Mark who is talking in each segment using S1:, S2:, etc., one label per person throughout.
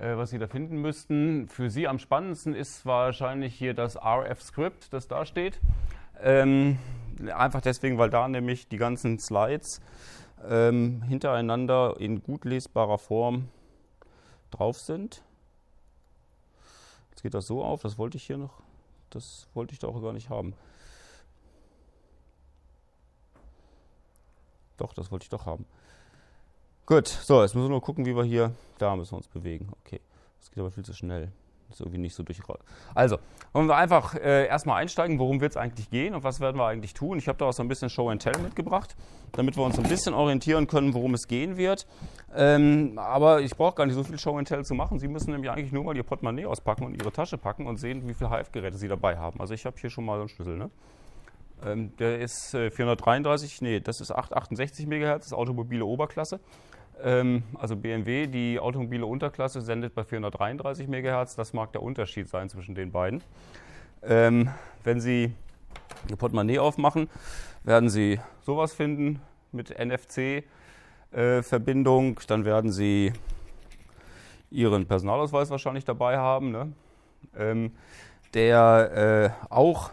S1: Äh, was Sie da finden müssten. Für Sie am spannendsten ist wahrscheinlich hier das RF-Script, das da steht. Ähm, einfach deswegen, weil da nämlich die ganzen Slides ähm, hintereinander in gut lesbarer Form drauf sind. Jetzt geht das so auf, das wollte ich hier noch, das wollte ich da auch gar nicht haben. Doch, das wollte ich doch haben. Gut, so, jetzt müssen wir nur gucken, wie wir hier, da müssen wir uns bewegen. Okay, das geht aber viel zu schnell. Das ist irgendwie nicht so durchrollt. Also, wollen wir einfach äh, erstmal einsteigen, worum wird es eigentlich gehen und was werden wir eigentlich tun? Ich habe da auch so ein bisschen Show and Tell mitgebracht, damit wir uns ein bisschen orientieren können, worum es gehen wird. Ähm, aber ich brauche gar nicht so viel Show and Tell zu machen. Sie müssen nämlich eigentlich nur mal Ihr Portemonnaie auspacken und Ihre Tasche packen und sehen, wie viele HF-Geräte Sie dabei haben. Also ich habe hier schon mal so einen Schlüssel, ne? ähm, der ist äh, 433, nee, das ist 868 MHz, das ist automobile Oberklasse. Ähm, also BMW, die automobile Unterklasse sendet bei 433 MHz. Das mag der Unterschied sein zwischen den beiden. Ähm, wenn Sie Ihr Portemonnaie aufmachen, werden Sie sowas finden mit NFC-Verbindung. Äh, Dann werden Sie Ihren Personalausweis wahrscheinlich dabei haben, ne? ähm, der äh, auch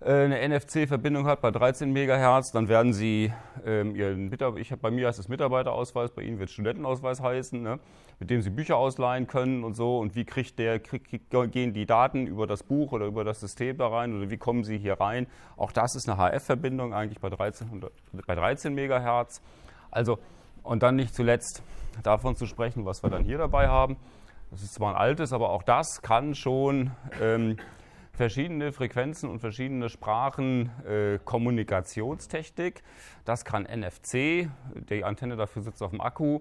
S1: äh, eine NFC-Verbindung hat bei 13 Megahertz, dann werden Sie ähm, Ihren Mitarbeiter, ich, bei mir heißt es Mitarbeiterausweis, bei Ihnen wird Studentenausweis heißen, ne? mit dem Sie Bücher ausleihen können und so. Und wie kriegt der, krieg, gehen die Daten über das Buch oder über das System da rein oder wie kommen sie hier rein? Auch das ist eine HF-Verbindung eigentlich bei 13, bei 13 Megahertz. Also, und dann nicht zuletzt davon zu sprechen, was wir dann hier dabei haben. Das ist zwar ein altes, aber auch das kann schon ähm, verschiedene Frequenzen und verschiedene Sprachen äh, Kommunikationstechnik. Das kann NFC, die Antenne dafür sitzt auf dem Akku.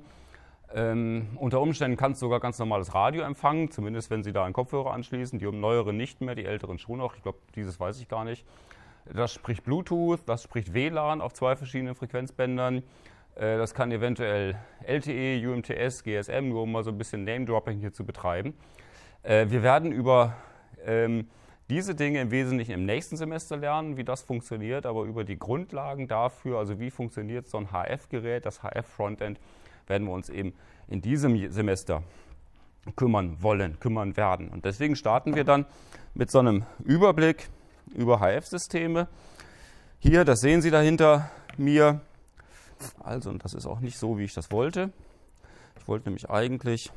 S1: Ähm, unter Umständen kannst du sogar ganz normales Radio empfangen, zumindest wenn sie da einen Kopfhörer anschließen. Die neueren nicht mehr, die älteren schon noch. Ich glaube, dieses weiß ich gar nicht. Das spricht Bluetooth, das spricht WLAN auf zwei verschiedenen Frequenzbändern. Äh, das kann eventuell LTE, UMTS, GSM, nur um mal so ein bisschen Name-Dropping hier zu betreiben. Äh, wir werden über ähm, diese Dinge im Wesentlichen im nächsten Semester lernen, wie das funktioniert, aber über die Grundlagen dafür, also wie funktioniert so ein HF-Gerät, das HF-Frontend, werden wir uns eben in diesem Semester kümmern wollen, kümmern werden. Und deswegen starten wir dann mit so einem Überblick über HF-Systeme. Hier, das sehen Sie dahinter mir. Also, und das ist auch nicht so, wie ich das wollte. Ich wollte nämlich eigentlich,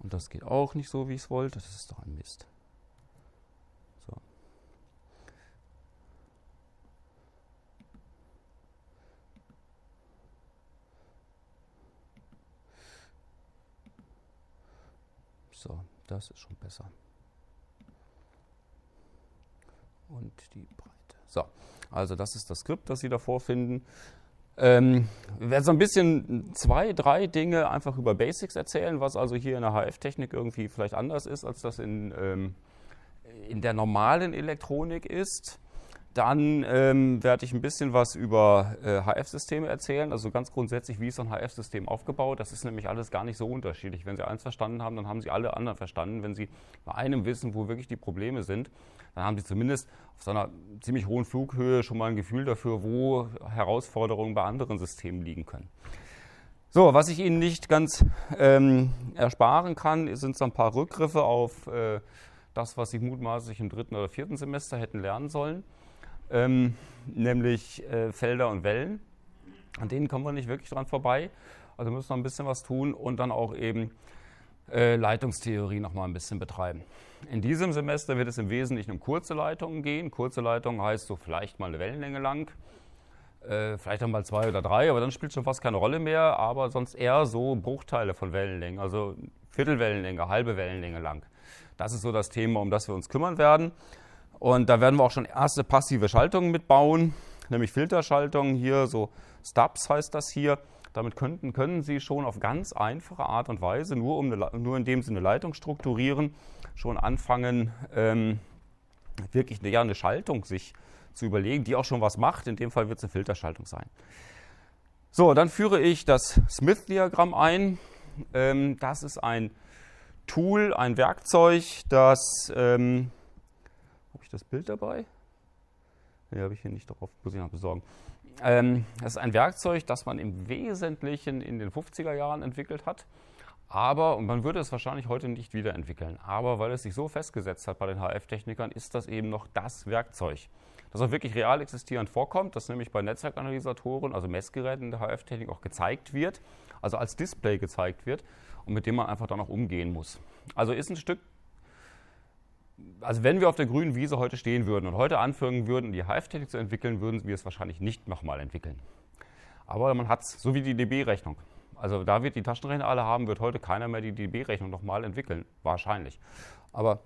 S1: und das geht auch nicht so, wie ich es wollte, das ist doch ein Mist. So, das ist schon besser. Und die Breite. So, also das ist das Skript, das Sie davor finden. Ähm, ich werde so ein bisschen zwei, drei Dinge einfach über Basics erzählen, was also hier in der HF-Technik irgendwie vielleicht anders ist, als das in, ähm, in der normalen Elektronik ist. Dann ähm, werde ich ein bisschen was über äh, HF-Systeme erzählen, also ganz grundsätzlich, wie ist so ein HF-System aufgebaut. Das ist nämlich alles gar nicht so unterschiedlich. Wenn Sie eins verstanden haben, dann haben Sie alle anderen verstanden. Wenn Sie bei einem wissen, wo wirklich die Probleme sind, dann haben Sie zumindest auf so einer ziemlich hohen Flughöhe schon mal ein Gefühl dafür, wo Herausforderungen bei anderen Systemen liegen können. So, was ich Ihnen nicht ganz ähm, ersparen kann, sind so ein paar Rückgriffe auf äh, das, was Sie mutmaßlich im dritten oder vierten Semester hätten lernen sollen ähm, nämlich äh, Felder und Wellen. An denen kommen wir nicht wirklich dran vorbei. Also müssen wir ein bisschen was tun und dann auch eben äh, Leitungstheorie noch mal ein bisschen betreiben. In diesem Semester wird es im Wesentlichen um kurze Leitungen gehen. Kurze Leitungen heißt so vielleicht mal eine Wellenlänge lang, äh, vielleicht auch mal zwei oder drei, aber dann spielt schon fast keine Rolle mehr. Aber sonst eher so Bruchteile von Wellenlängen, also Viertelwellenlänge, halbe Wellenlänge lang. Das ist so das Thema, um das wir uns kümmern werden. Und da werden wir auch schon erste passive Schaltungen mitbauen, nämlich Filterschaltungen hier, so Stubs heißt das hier. Damit könnten, können Sie schon auf ganz einfache Art und Weise, nur, um eine, nur indem Sie eine Leitung strukturieren, schon anfangen, ähm, wirklich eine, ja, eine Schaltung sich zu überlegen, die auch schon was macht. In dem Fall wird es eine Filterschaltung sein. So, dann führe ich das Smith-Diagramm ein. Ähm, das ist ein Tool, ein Werkzeug, das ähm, das Bild dabei? Nee, habe ich hier nicht drauf, muss ich noch besorgen. Ähm, das ist ein Werkzeug, das man im Wesentlichen in den 50er Jahren entwickelt hat. Aber, und man würde es wahrscheinlich heute nicht wiederentwickeln, aber weil es sich so festgesetzt hat bei den HF-Technikern, ist das eben noch das Werkzeug. Das auch wirklich real existierend vorkommt, das nämlich bei Netzwerkanalysatoren, also Messgeräten der HF-Technik auch gezeigt wird, also als Display gezeigt wird und mit dem man einfach dann auch umgehen muss. Also ist ein Stück also wenn wir auf der grünen Wiese heute stehen würden und heute anfangen würden, die Hive-Technik zu entwickeln, würden wir es wahrscheinlich nicht nochmal entwickeln. Aber man hat es, so wie die DB-Rechnung. Also da wird die Taschenrechner alle haben, wird heute keiner mehr die DB-Rechnung nochmal entwickeln, wahrscheinlich. Aber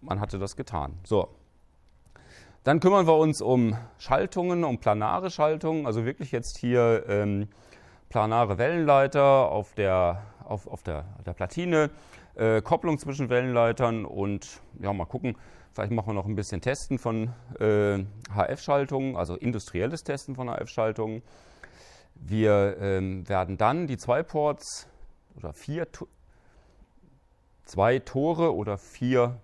S1: man hatte das getan. So. Dann kümmern wir uns um Schaltungen, um planare Schaltungen, also wirklich jetzt hier ähm, planare Wellenleiter auf der, auf, auf der, der Platine äh, Kopplung zwischen Wellenleitern und ja, mal gucken, vielleicht machen wir noch ein bisschen Testen von äh, HF-Schaltungen, also industrielles Testen von HF-Schaltungen. Wir ähm, werden dann die zwei Ports oder vier zwei Tore oder vier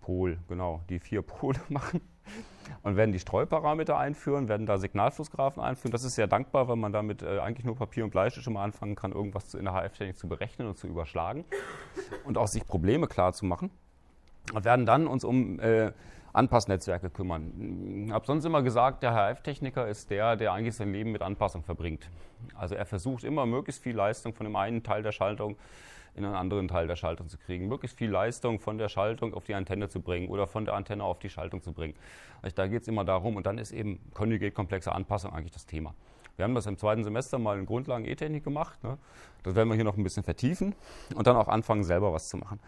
S1: Pol, genau, die vier Pole machen und werden die Streuparameter einführen, werden da Signalflussgrafen einführen. Das ist sehr dankbar, weil man damit äh, eigentlich nur Papier und Bleistift schon mal anfangen kann, irgendwas in der HF-Technik zu berechnen und zu überschlagen und auch sich Probleme klar zu machen. Und werden dann uns um äh, Anpassnetzwerke kümmern. Ich habe sonst immer gesagt, der HF-Techniker ist der, der eigentlich sein Leben mit Anpassung verbringt. Also er versucht immer möglichst viel Leistung von dem einen Teil der Schaltung äh, in einen anderen Teil der Schaltung zu kriegen. Möglichst viel Leistung von der Schaltung auf die Antenne zu bringen oder von der Antenne auf die Schaltung zu bringen. Also da geht es immer darum und dann ist eben konjugate-komplexe Anpassung eigentlich das Thema. Wir haben das im zweiten Semester mal in Grundlagen E-Technik gemacht. Ne? Das werden wir hier noch ein bisschen vertiefen und dann auch anfangen, selber was zu machen.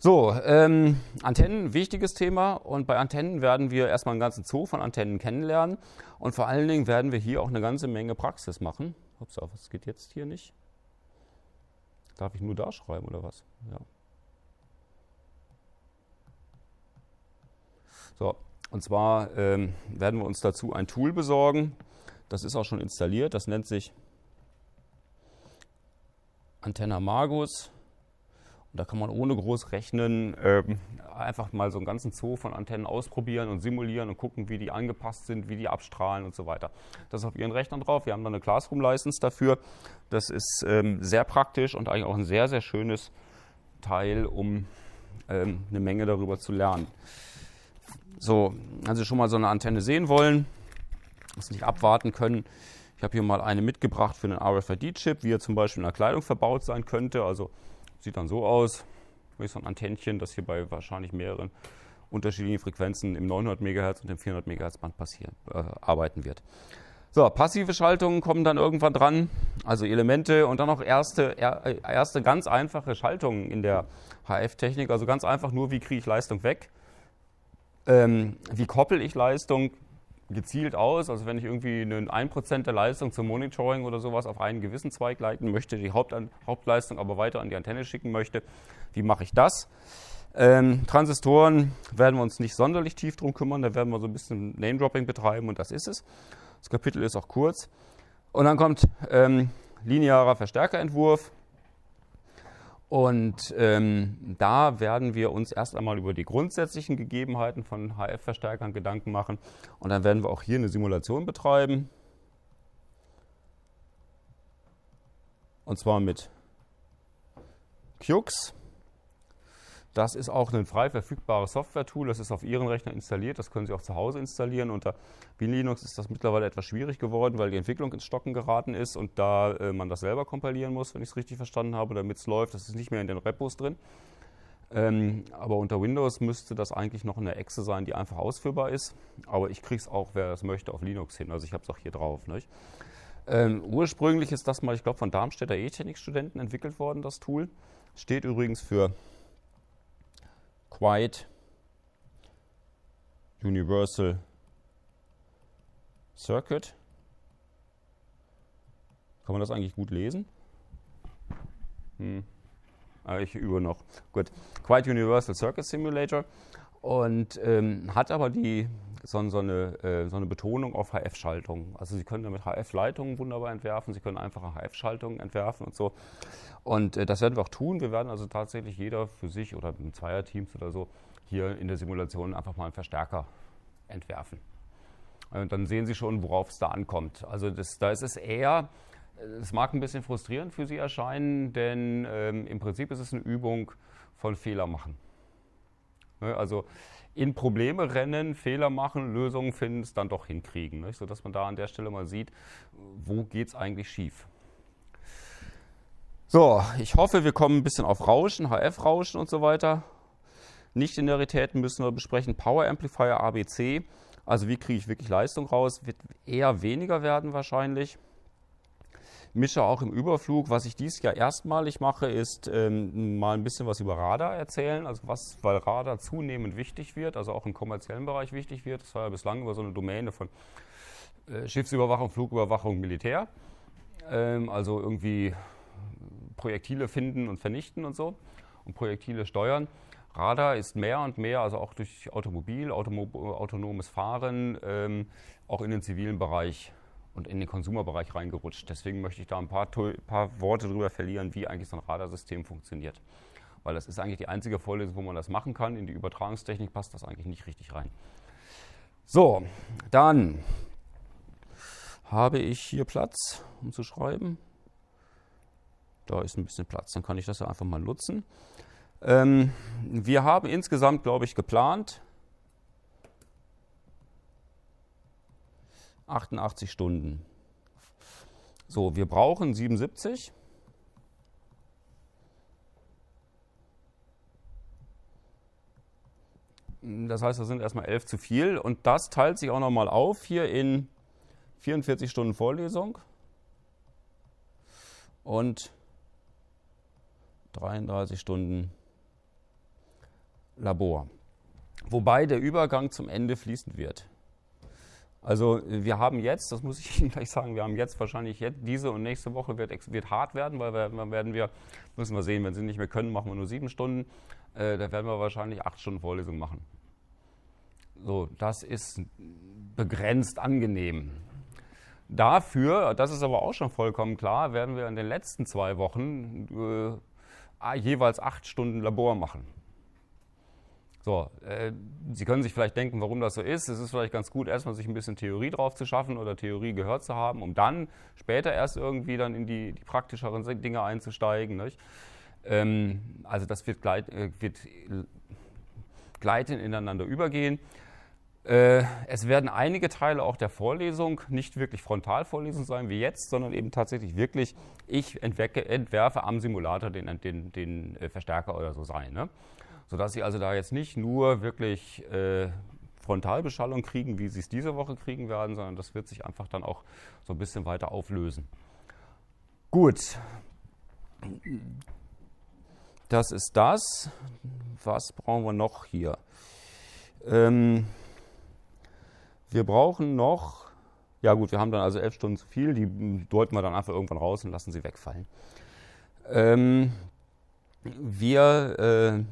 S1: So, ähm, Antennen, wichtiges Thema. Und bei Antennen werden wir erstmal einen ganzen Zoo von Antennen kennenlernen. Und vor allen Dingen werden wir hier auch eine ganze Menge Praxis machen. Ups, was geht jetzt hier nicht? Darf ich nur da schreiben oder was? Ja. So, und zwar ähm, werden wir uns dazu ein Tool besorgen. Das ist auch schon installiert. Das nennt sich Antenna Magus. Und da kann man ohne groß rechnen ähm, einfach mal so einen ganzen Zoo von Antennen ausprobieren und simulieren und gucken, wie die angepasst sind, wie die abstrahlen und so weiter. Das ist auf Ihren Rechnern drauf. Wir haben da eine Classroom-License dafür. Das ist ähm, sehr praktisch und eigentlich auch ein sehr, sehr schönes Teil, um ähm, eine Menge darüber zu lernen. So, wenn Sie schon mal so eine Antenne sehen wollen, es nicht abwarten können, ich habe hier mal eine mitgebracht für einen RFID-Chip, wie er zum Beispiel in der Kleidung verbaut sein könnte. Also Sieht dann so aus, wirklich so ein Antennchen, das hier bei wahrscheinlich mehreren unterschiedlichen Frequenzen im 900 MHz und im 400 MHz Band passieren, äh, arbeiten wird. So, passive Schaltungen kommen dann irgendwann dran, also Elemente und dann auch erste, äh, erste ganz einfache Schaltungen in der HF-Technik, also ganz einfach nur, wie kriege ich Leistung weg, ähm, wie koppel ich Leistung gezielt aus. Also wenn ich irgendwie einen 1% der Leistung zum Monitoring oder sowas auf einen gewissen Zweig leiten möchte, die Hauptan Hauptleistung aber weiter an die Antenne schicken möchte, wie mache ich das? Ähm, Transistoren werden wir uns nicht sonderlich tief drum kümmern, da werden wir so ein bisschen Name-Dropping betreiben und das ist es. Das Kapitel ist auch kurz. Und dann kommt ähm, linearer Verstärkerentwurf. Und ähm, da werden wir uns erst einmal über die grundsätzlichen Gegebenheiten von HF-Verstärkern Gedanken machen. Und dann werden wir auch hier eine Simulation betreiben. Und zwar mit QX. Das ist auch ein frei verfügbares Software-Tool. Das ist auf Ihren Rechner installiert. Das können Sie auch zu Hause installieren. Unter Linux ist das mittlerweile etwas schwierig geworden, weil die Entwicklung ins Stocken geraten ist und da äh, man das selber kompilieren muss, wenn ich es richtig verstanden habe, damit es läuft. Das ist nicht mehr in den Repos drin. Ähm, aber unter Windows müsste das eigentlich noch eine Exe sein, die einfach ausführbar ist. Aber ich kriege es auch, wer das möchte, auf Linux hin. Also ich habe es auch hier drauf. Nicht? Ähm, ursprünglich ist das mal, ich glaube, von Darmstädter E-Technik-Studenten entwickelt worden, das Tool. Steht übrigens für quite universal circuit. Kann man das eigentlich gut lesen? Hm. Aber ah, ich übe noch. Gut. Quite Universal Circuit Simulator und ähm, hat aber die, so, so, eine, äh, so eine Betonung auf HF-Schaltung. Also Sie können damit HF-Leitungen wunderbar entwerfen, Sie können einfache HF-Schaltungen entwerfen und so. Und äh, das werden wir auch tun. Wir werden also tatsächlich jeder für sich oder mit Zweierteams oder so hier in der Simulation einfach mal einen Verstärker entwerfen. Und dann sehen Sie schon, worauf es da ankommt. Also das, da ist es eher, es mag ein bisschen frustrierend für Sie erscheinen, denn ähm, im Prinzip ist es eine Übung von Fehler machen. Ne? Also in Probleme rennen, Fehler machen, Lösungen finden, es dann doch hinkriegen. Nicht? Sodass man da an der Stelle mal sieht, wo geht es eigentlich schief. So, ich hoffe, wir kommen ein bisschen auf Rauschen, HF-Rauschen und so weiter. Nicht-Linearitäten müssen wir besprechen. Power Amplifier ABC, also wie kriege ich wirklich Leistung raus, wird eher weniger werden wahrscheinlich mische auch im Überflug. Was ich dieses Jahr erstmalig mache, ist ähm, mal ein bisschen was über Radar erzählen, also was, weil Radar zunehmend wichtig wird, also auch im kommerziellen Bereich wichtig wird. Das war ja bislang über so eine Domäne von äh, Schiffsüberwachung, Flugüberwachung, Militär. Ähm, also irgendwie Projektile finden und vernichten und so und Projektile steuern. Radar ist mehr und mehr, also auch durch Automobil, autonomes Fahren, ähm, auch in den zivilen Bereich und in den Konsumerbereich reingerutscht. Deswegen möchte ich da ein paar, paar Worte darüber verlieren, wie eigentlich so ein Radarsystem funktioniert. Weil das ist eigentlich die einzige Vorlesung, wo man das machen kann. In die Übertragungstechnik passt das eigentlich nicht richtig rein. So, dann habe ich hier Platz, um zu schreiben. Da ist ein bisschen Platz, dann kann ich das ja einfach mal nutzen. Ähm, wir haben insgesamt, glaube ich, geplant, 88 Stunden. So, wir brauchen 77. Das heißt, das sind erstmal 11 zu viel. Und das teilt sich auch nochmal auf hier in 44 Stunden Vorlesung und 33 Stunden Labor. Wobei der Übergang zum Ende fließend wird. Also wir haben jetzt, das muss ich Ihnen gleich sagen, wir haben jetzt wahrscheinlich jetzt, diese und nächste Woche wird, wird hart werden, weil wir, werden wir, müssen wir sehen, wenn Sie nicht mehr können, machen wir nur sieben Stunden. Äh, da werden wir wahrscheinlich acht Stunden Vorlesung machen. So, das ist begrenzt angenehm. Dafür, das ist aber auch schon vollkommen klar, werden wir in den letzten zwei Wochen äh, jeweils acht Stunden Labor machen. So, äh, Sie können sich vielleicht denken, warum das so ist. Es ist vielleicht ganz gut, erstmal sich ein bisschen Theorie drauf zu schaffen oder Theorie gehört zu haben, um dann später erst irgendwie dann in die, die praktischeren Dinge einzusteigen. Ähm, also das wird, gleit, äh, wird gleitend ineinander übergehen. Äh, es werden einige Teile auch der Vorlesung nicht wirklich Frontalvorlesung sein wie jetzt, sondern eben tatsächlich wirklich, ich entwerfe am Simulator den, den, den äh, Verstärker oder so sein. Ne? sodass sie also da jetzt nicht nur wirklich äh, Frontalbeschallung kriegen, wie sie es diese Woche kriegen werden, sondern das wird sich einfach dann auch so ein bisschen weiter auflösen. Gut, das ist das. Was brauchen wir noch hier? Ähm, wir brauchen noch, ja gut, wir haben dann also elf Stunden zu viel, die deuten wir dann einfach irgendwann raus und lassen sie wegfallen. Ähm, wir äh,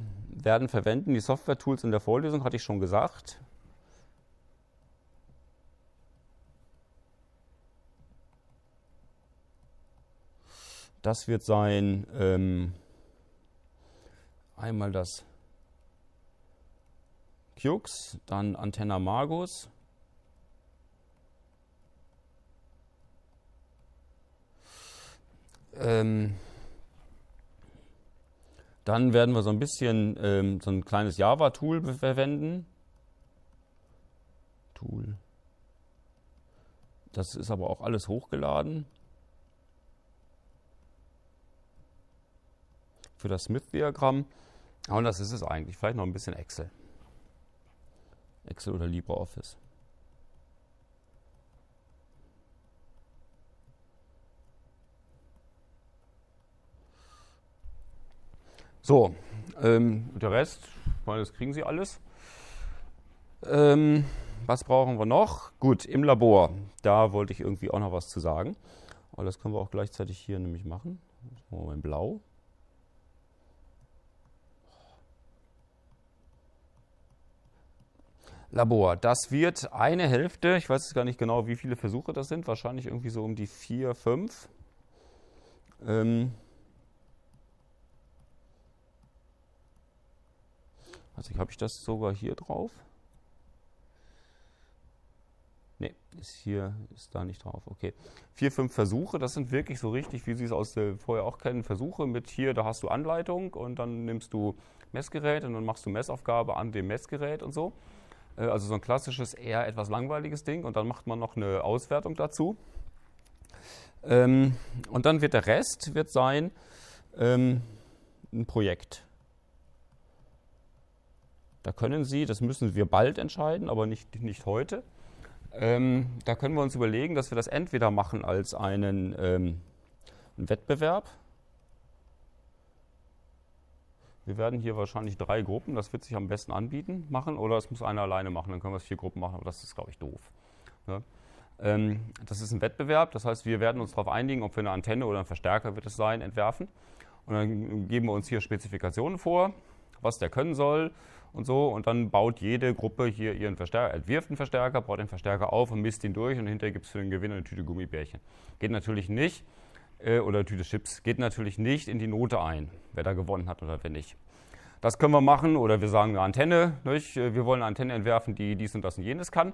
S1: werden verwenden die Software-Tools in der Vorlesung, hatte ich schon gesagt. Das wird sein ähm, einmal das Qx, dann Antenna Magus. Ähm, dann werden wir so ein bisschen ähm, so ein kleines Java-Tool verwenden. Tool. Das ist aber auch alles hochgeladen. Für das Smith-Diagramm. Und das ist es eigentlich. Vielleicht noch ein bisschen Excel. Excel oder LibreOffice. So, ähm, der Rest, das kriegen Sie alles. Ähm, was brauchen wir noch? Gut, im Labor. Da wollte ich irgendwie auch noch was zu sagen. Aber das können wir auch gleichzeitig hier nämlich machen. Moment, Blau. Labor. Das wird eine Hälfte, ich weiß gar nicht genau, wie viele Versuche das sind, wahrscheinlich irgendwie so um die vier, fünf. Ähm, Also habe ich das sogar hier drauf? Ne, ist hier, ist da nicht drauf. Okay. Vier, fünf Versuche, das sind wirklich so richtig, wie Sie es aus der vorher auch kennen, Versuche mit hier, da hast du Anleitung und dann nimmst du Messgerät und dann machst du Messaufgabe an dem Messgerät und so. Äh, also so ein klassisches, eher etwas langweiliges Ding und dann macht man noch eine Auswertung dazu. Ähm, und dann wird der Rest wird sein ähm, ein Projekt. Da können Sie, das müssen wir bald entscheiden, aber nicht, nicht heute, ähm, da können wir uns überlegen, dass wir das entweder machen als einen, ähm, einen Wettbewerb. Wir werden hier wahrscheinlich drei Gruppen, das wird sich am besten anbieten, machen oder es muss einer alleine machen, dann können wir es vier Gruppen machen, aber das ist, glaube ich, doof. Ja? Ähm, das ist ein Wettbewerb, das heißt, wir werden uns darauf einigen, ob wir eine Antenne oder einen Verstärker, wird es sein, entwerfen. Und dann geben wir uns hier Spezifikationen vor was der können soll und so. Und dann baut jede Gruppe hier ihren Verstärker, entwirft einen Verstärker, baut den Verstärker auf und misst ihn durch und hinterher gibt es für den Gewinner eine Tüte Gummibärchen. Geht natürlich nicht, äh, oder eine Tüte Chips, geht natürlich nicht in die Note ein, wer da gewonnen hat oder wer nicht. Das können wir machen oder wir sagen eine Antenne, nicht? Äh, wir wollen eine Antenne entwerfen, die dies und das und jenes kann.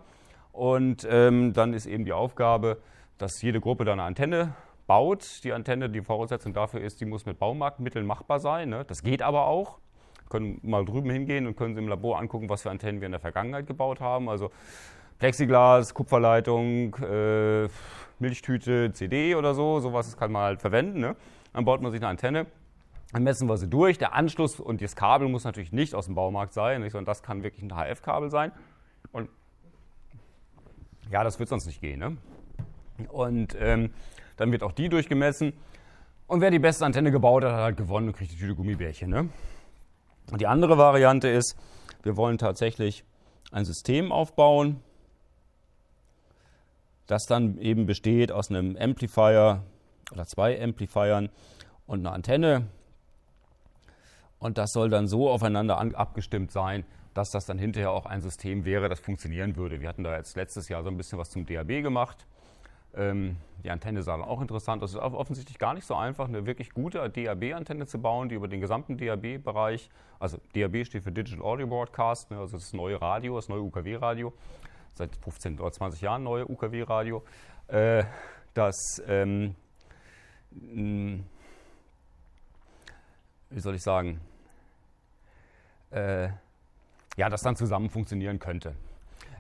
S1: Und ähm, dann ist eben die Aufgabe, dass jede Gruppe da eine Antenne baut. Die Antenne, die Voraussetzung dafür ist, die muss mit Baumarktmitteln machbar sein. Ne? Das geht aber auch können mal drüben hingehen und können sie im Labor angucken, was für Antennen wir in der Vergangenheit gebaut haben. Also Plexiglas, Kupferleitung, äh, Milchtüte, CD oder so, sowas kann man halt verwenden. Ne? Dann baut man sich eine Antenne, dann messen wir sie durch. Der Anschluss und das Kabel muss natürlich nicht aus dem Baumarkt sein, nicht, sondern das kann wirklich ein HF-Kabel sein. Und ja, das wird sonst nicht gehen. Ne? Und ähm, dann wird auch die durchgemessen. Und wer die beste Antenne gebaut hat, hat halt gewonnen und kriegt die Tüte Gummibärchen. Ne? Die andere Variante ist, wir wollen tatsächlich ein System aufbauen, das dann eben besteht aus einem Amplifier oder zwei Amplifiern und einer Antenne. Und das soll dann so aufeinander abgestimmt sein, dass das dann hinterher auch ein System wäre, das funktionieren würde. Wir hatten da jetzt letztes Jahr so ein bisschen was zum DAB gemacht. Ähm, die Antenne sah dann auch interessant. aus. Es ist offensichtlich gar nicht so einfach, eine wirklich gute DAB-Antenne zu bauen, die über den gesamten DAB-Bereich, also DAB steht für Digital Audio Broadcast, ne, also das neue Radio, das neue UKW-Radio, seit 15 oder 20 Jahren neue UKW-Radio, äh, das, ähm, hm, wie soll ich sagen, äh, ja, das dann zusammen funktionieren könnte.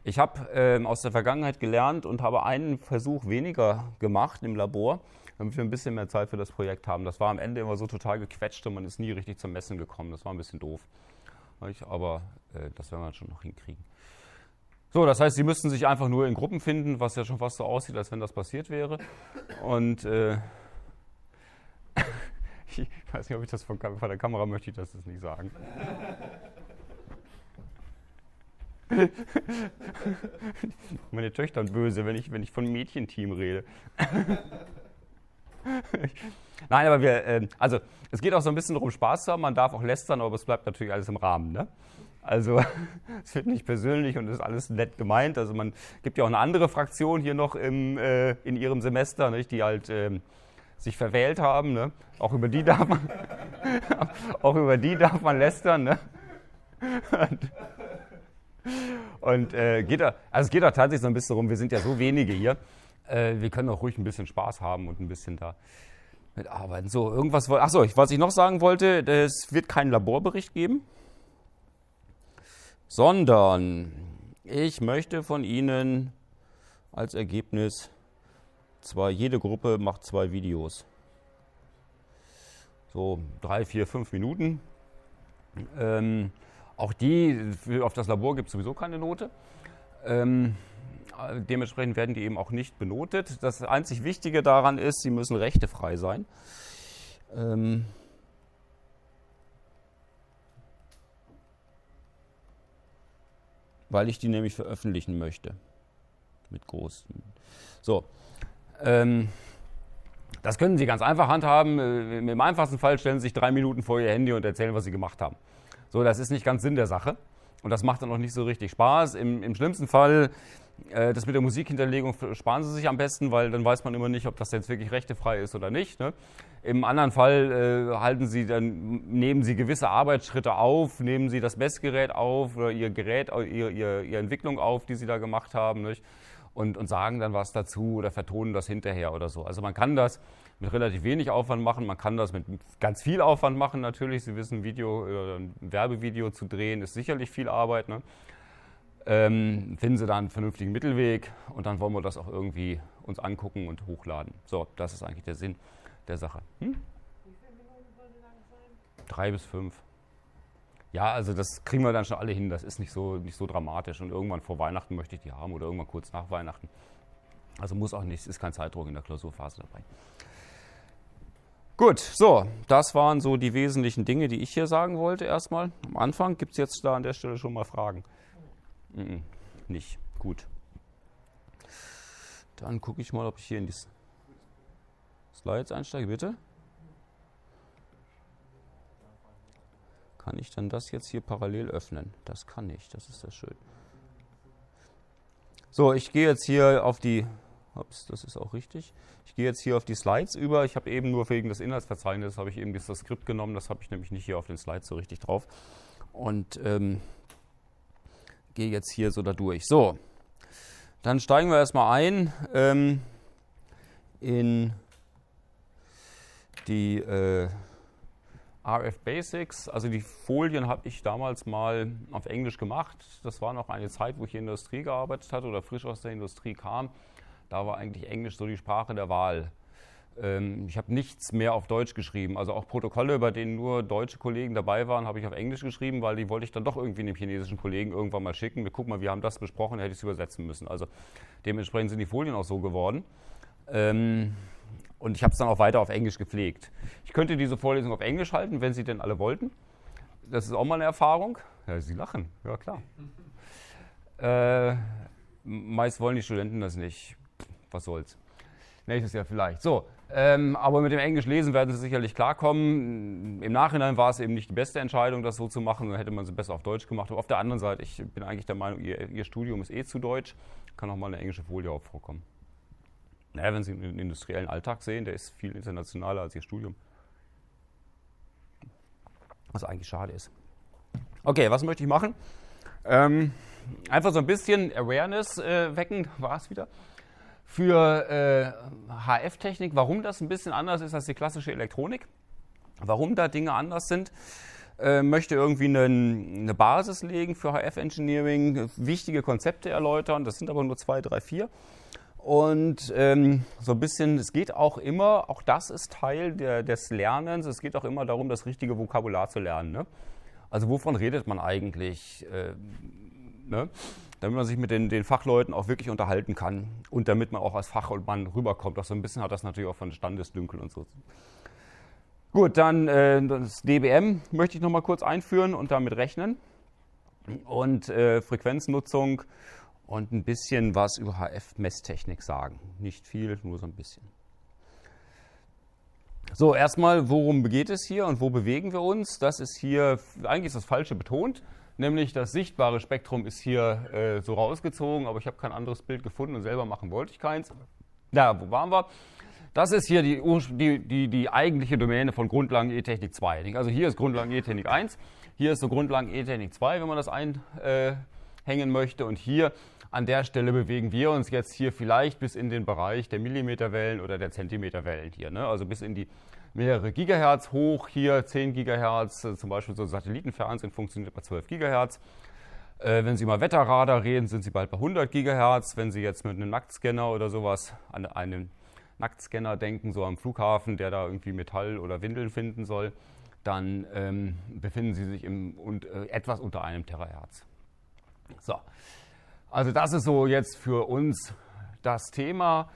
S1: Ich habe ähm, aus der Vergangenheit gelernt und habe einen Versuch weniger gemacht im Labor, damit wir ein bisschen mehr Zeit für das Projekt haben. Das war am Ende immer so total gequetscht und man ist nie richtig zum Messen gekommen. Das war ein bisschen doof. Aber äh, das werden wir dann schon noch hinkriegen. So, das heißt, sie müssten sich einfach nur in Gruppen finden, was ja schon fast so aussieht, als wenn das passiert wäre. Und äh, ich weiß nicht, ob ich das von, von der Kamera möchte, ich das nicht sagen. Meine Töchter sind böse, wenn ich, wenn ich von Mädchenteam rede. Nein, aber wir, ähm, also es geht auch so ein bisschen darum, Spaß zu haben. Man darf auch lästern, aber es bleibt natürlich alles im Rahmen. Ne? Also es wird nicht persönlich und ist alles nett gemeint. Also man gibt ja auch eine andere Fraktion hier noch im, äh, in ihrem Semester, nicht? die halt äh, sich verwählt haben. Ne? Auch über die darf man, auch über die darf man lästern. Ne? Und äh, geht da, also es geht auch tatsächlich so ein bisschen rum, wir sind ja so wenige hier. Äh, wir können auch ruhig ein bisschen Spaß haben und ein bisschen da mitarbeiten. So, irgendwas wollte. Achso, was ich noch sagen wollte, es wird keinen Laborbericht geben, sondern ich möchte von Ihnen als Ergebnis zwar jede Gruppe macht zwei Videos. So drei, vier, fünf Minuten. Ähm, auch die, auf das Labor gibt es sowieso keine Note. Ähm, dementsprechend werden die eben auch nicht benotet. Das einzig Wichtige daran ist, sie müssen rechtefrei sein. Ähm, weil ich die nämlich veröffentlichen möchte. Mit großen. So. Ähm, das können Sie ganz einfach handhaben. Äh, Im einfachsten Fall stellen Sie sich drei Minuten vor Ihr Handy und erzählen, was Sie gemacht haben. So, das ist nicht ganz Sinn der Sache. Und das macht dann auch nicht so richtig Spaß. Im, im schlimmsten Fall, äh, das mit der Musikhinterlegung sparen Sie sich am besten, weil dann weiß man immer nicht, ob das jetzt wirklich rechtefrei ist oder nicht. Ne? Im anderen Fall äh, halten Sie dann, nehmen Sie gewisse Arbeitsschritte auf, nehmen Sie das Messgerät auf oder Ihr Gerät, Ihre ihr, ihr Entwicklung auf, die Sie da gemacht haben. Nicht? Und, und sagen dann was dazu oder vertonen das hinterher oder so. Also man kann das mit relativ wenig Aufwand machen. Man kann das mit ganz viel Aufwand machen natürlich. Sie wissen, Video, äh, ein Werbevideo zu drehen ist sicherlich viel Arbeit. Ne? Ähm, finden Sie da einen vernünftigen Mittelweg und dann wollen wir das auch irgendwie uns angucken und hochladen. So, das ist eigentlich der Sinn der Sache. Hm? Drei bis fünf. Ja, also das kriegen wir dann schon alle hin. Das ist nicht so, nicht so dramatisch. Und irgendwann vor Weihnachten möchte ich die haben oder irgendwann kurz nach Weihnachten. Also muss auch nicht, ist kein Zeitdruck in der Klausurphase dabei. Gut, so, das waren so die wesentlichen Dinge, die ich hier sagen wollte erstmal. Am Anfang gibt es jetzt da an der Stelle schon mal Fragen. Mhm. Nicht. Gut. Dann gucke ich mal, ob ich hier in die Slides einsteige, bitte. Kann ich dann das jetzt hier parallel öffnen? Das kann ich, das ist das schön. So, ich gehe jetzt hier auf die Ups, das ist auch richtig. Ich gehe jetzt hier auf die Slides über. Ich habe eben nur wegen des Inhaltsverzeichnisses, habe ich eben das Skript genommen. Das habe ich nämlich nicht hier auf den Slides so richtig drauf. Und ähm, gehe jetzt hier so da durch. So, dann steigen wir erstmal ein ähm, in die äh, RF Basics. Also die Folien habe ich damals mal auf Englisch gemacht. Das war noch eine Zeit, wo ich in der Industrie gearbeitet hatte oder frisch aus der Industrie kam. Da war eigentlich Englisch so die Sprache der Wahl. Ähm, ich habe nichts mehr auf Deutsch geschrieben. Also auch Protokolle, bei denen nur deutsche Kollegen dabei waren, habe ich auf Englisch geschrieben, weil die wollte ich dann doch irgendwie dem chinesischen Kollegen irgendwann mal schicken. Wir gucken mal, wir haben das besprochen, hätte ich es übersetzen müssen. Also dementsprechend sind die Folien auch so geworden. Ähm, und ich habe es dann auch weiter auf Englisch gepflegt. Ich könnte diese Vorlesung auf Englisch halten, wenn Sie denn alle wollten. Das ist auch mal eine Erfahrung. Ja, Sie lachen, ja klar. Äh, meist wollen die Studenten das nicht was soll's. Nächstes Jahr vielleicht. So, ähm, aber mit dem Englisch lesen werden sie sicherlich klarkommen. Im Nachhinein war es eben nicht die beste Entscheidung, das so zu machen. Dann hätte man es besser auf Deutsch gemacht. Aber auf der anderen Seite, ich bin eigentlich der Meinung, ihr, ihr Studium ist eh zu deutsch. Kann auch mal eine englische Folie auch vorkommen. Naja, wenn Sie den industriellen Alltag sehen, der ist viel internationaler als Ihr Studium. Was eigentlich schade ist. Okay, was möchte ich machen? Ähm, einfach so ein bisschen Awareness äh, wecken, war es wieder für äh, HF-Technik, warum das ein bisschen anders ist als die klassische Elektronik, warum da Dinge anders sind, äh, möchte irgendwie eine, eine Basis legen für HF-Engineering, wichtige Konzepte erläutern, das sind aber nur zwei, drei, vier. Und ähm, so ein bisschen, es geht auch immer, auch das ist Teil der, des Lernens, es geht auch immer darum, das richtige Vokabular zu lernen. Ne? Also wovon redet man eigentlich? Äh, ne? damit man sich mit den, den Fachleuten auch wirklich unterhalten kann und damit man auch als Fachmann rüberkommt. Auch so ein bisschen hat das natürlich auch von Standesdünkel und so. Gut, dann äh, das DBM möchte ich nochmal kurz einführen und damit rechnen. Und äh, Frequenznutzung und ein bisschen was über HF-Messtechnik sagen. Nicht viel, nur so ein bisschen. So, erstmal, worum geht es hier und wo bewegen wir uns? Das ist hier, eigentlich ist das Falsche betont. Nämlich das sichtbare Spektrum ist hier äh, so rausgezogen, aber ich habe kein anderes Bild gefunden und selber machen wollte ich keins. Na, wo waren wir? Das ist hier die, die, die, die eigentliche Domäne von Grundlagen E-Technik 2. Also hier ist Grundlagen E-Technik 1, hier ist so Grundlagen E-Technik 2, wenn man das einhängen äh, möchte. Und hier an der Stelle bewegen wir uns jetzt hier vielleicht bis in den Bereich der Millimeterwellen oder der Zentimeterwellen hier. Ne? Also bis in die mehrere Gigahertz hoch, hier 10 Gigahertz, äh, zum Beispiel so Satellitenfernsehen funktioniert bei 12 Gigahertz. Äh, wenn Sie über Wetterradar reden, sind Sie bald bei 100 Gigahertz. Wenn Sie jetzt mit einem Nacktscanner oder sowas an einen Nacktscanner denken, so am Flughafen, der da irgendwie Metall oder Windeln finden soll, dann ähm, befinden Sie sich im, und, äh, etwas unter einem Terahertz. So, also das ist so jetzt für uns das Thema.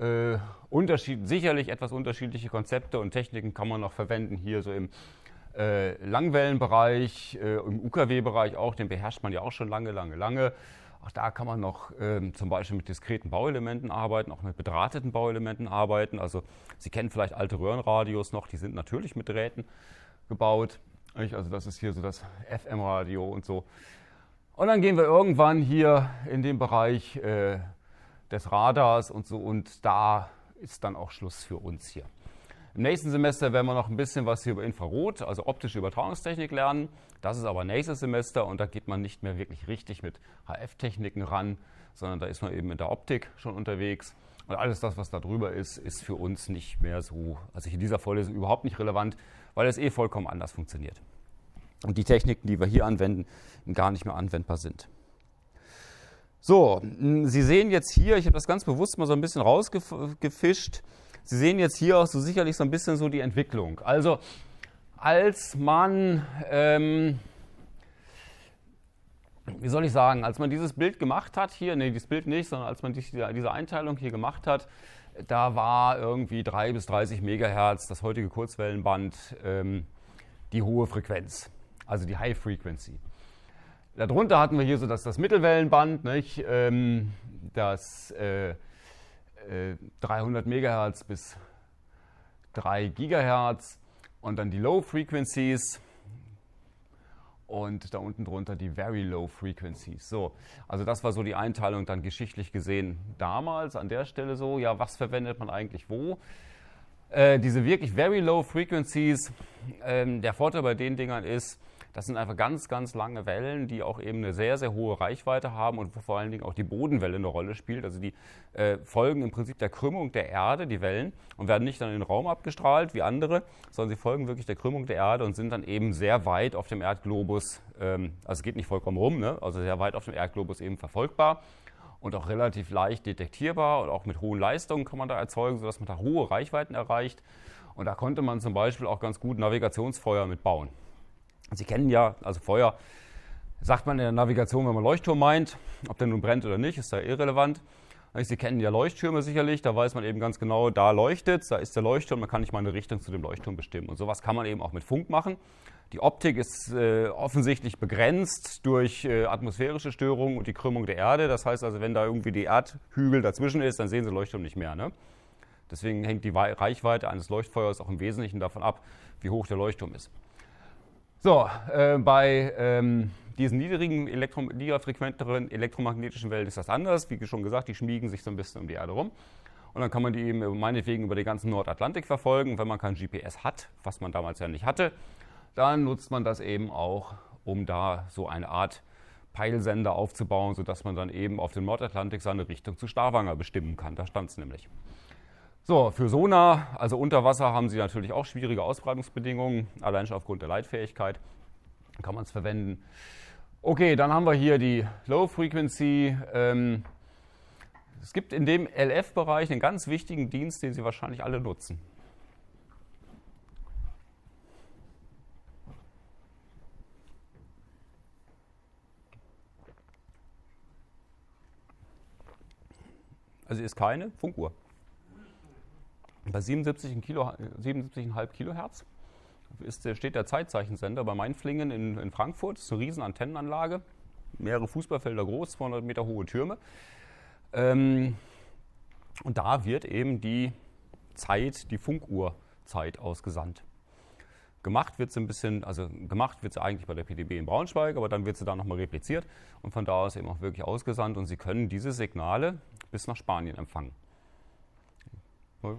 S1: Äh, Unterschied, sicherlich etwas unterschiedliche Konzepte und Techniken kann man noch verwenden hier so im äh, Langwellenbereich, äh, im UKW-Bereich auch, den beherrscht man ja auch schon lange, lange, lange. Auch da kann man noch ähm, zum Beispiel mit diskreten Bauelementen arbeiten, auch mit bedrahteten Bauelementen arbeiten. Also Sie kennen vielleicht alte Röhrenradios noch, die sind natürlich mit Drähten gebaut. Also das ist hier so das FM-Radio und so. Und dann gehen wir irgendwann hier in den Bereich äh, des Radars und so. Und da ist dann auch Schluss für uns hier. Im nächsten Semester werden wir noch ein bisschen was hier über Infrarot, also optische Übertragungstechnik lernen. Das ist aber nächstes Semester und da geht man nicht mehr wirklich richtig mit HF-Techniken ran, sondern da ist man eben in der Optik schon unterwegs. Und alles das, was da drüber ist, ist für uns nicht mehr so, also in dieser Vorlesung überhaupt nicht relevant, weil es eh vollkommen anders funktioniert. Und die Techniken, die wir hier anwenden, gar nicht mehr anwendbar sind. So, Sie sehen jetzt hier, ich habe das ganz bewusst mal so ein bisschen rausgefischt. Sie sehen jetzt hier auch so sicherlich so ein bisschen so die Entwicklung. Also als man, ähm, wie soll ich sagen, als man dieses Bild gemacht hat hier, nee, dieses Bild nicht, sondern als man diese Einteilung hier gemacht hat, da war irgendwie 3 bis 30 Megahertz, das heutige Kurzwellenband, ähm, die hohe Frequenz, also die High Frequency. Darunter hatten wir hier so das, das Mittelwellenband, nicht? Ähm, das äh, äh, 300 MHz bis 3 GHz und dann die Low Frequencies und da unten drunter die Very Low Frequencies. So, also das war so die Einteilung dann geschichtlich gesehen damals an der Stelle so. Ja, was verwendet man eigentlich wo? Äh, diese wirklich Very Low Frequencies, ähm, der Vorteil bei den Dingern ist, das sind einfach ganz, ganz lange Wellen, die auch eben eine sehr, sehr hohe Reichweite haben und wo vor allen Dingen auch die Bodenwelle eine Rolle spielt. Also die äh, folgen im Prinzip der Krümmung der Erde, die Wellen, und werden nicht dann in den Raum abgestrahlt wie andere, sondern sie folgen wirklich der Krümmung der Erde und sind dann eben sehr weit auf dem Erdglobus, ähm, also geht nicht vollkommen rum, ne? also sehr weit auf dem Erdglobus eben verfolgbar und auch relativ leicht detektierbar und auch mit hohen Leistungen kann man da erzeugen, sodass man da hohe Reichweiten erreicht. Und da konnte man zum Beispiel auch ganz gut Navigationsfeuer mitbauen. Sie kennen ja, also Feuer sagt man in der Navigation, wenn man Leuchtturm meint, ob der nun brennt oder nicht, ist da irrelevant. Eh sie kennen ja Leuchttürme sicherlich, da weiß man eben ganz genau, da leuchtet, da ist der Leuchtturm, man kann nicht mal eine Richtung zu dem Leuchtturm bestimmen. Und sowas kann man eben auch mit Funk machen. Die Optik ist äh, offensichtlich begrenzt durch äh, atmosphärische Störungen und die Krümmung der Erde. Das heißt also, wenn da irgendwie die Erdhügel dazwischen ist, dann sehen Sie Leuchtturm nicht mehr. Ne? Deswegen hängt die Reichweite eines Leuchtfeuers auch im Wesentlichen davon ab, wie hoch der Leuchtturm ist. So, äh, bei ähm, diesen niedrigen, elektro niederfrequenteren elektromagnetischen Wellen ist das anders. Wie schon gesagt, die schmiegen sich so ein bisschen um die Erde rum. Und dann kann man die eben äh, meinetwegen über den ganzen Nordatlantik verfolgen. Wenn man kein GPS hat, was man damals ja nicht hatte, dann nutzt man das eben auch, um da so eine Art Peilsender aufzubauen, sodass man dann eben auf dem Nordatlantik seine Richtung zu Stavanger bestimmen kann. Da stand es nämlich. So, für Sonar, also unter Wasser, haben sie natürlich auch schwierige Ausbreitungsbedingungen, allein schon aufgrund der Leitfähigkeit kann man es verwenden. Okay, dann haben wir hier die Low Frequency. Ähm, es gibt in dem LF-Bereich einen ganz wichtigen Dienst, den Sie wahrscheinlich alle nutzen. Also ist keine Funkuhr. Bei 77,5 Kilo, 77 Kilohertz ist, steht der Zeitzeichensender bei Mainflingen in, in Frankfurt. Das ist eine riesen Antennenanlage, mehrere Fußballfelder groß, 200 Meter hohe Türme. Ähm, und da wird eben die Zeit, die Funkuhrzeit ausgesandt. Gemacht wird sie ein bisschen, also gemacht wird sie eigentlich bei der PDB in Braunschweig, aber dann wird sie da nochmal repliziert und von da aus eben auch wirklich ausgesandt und Sie können diese Signale bis nach Spanien empfangen.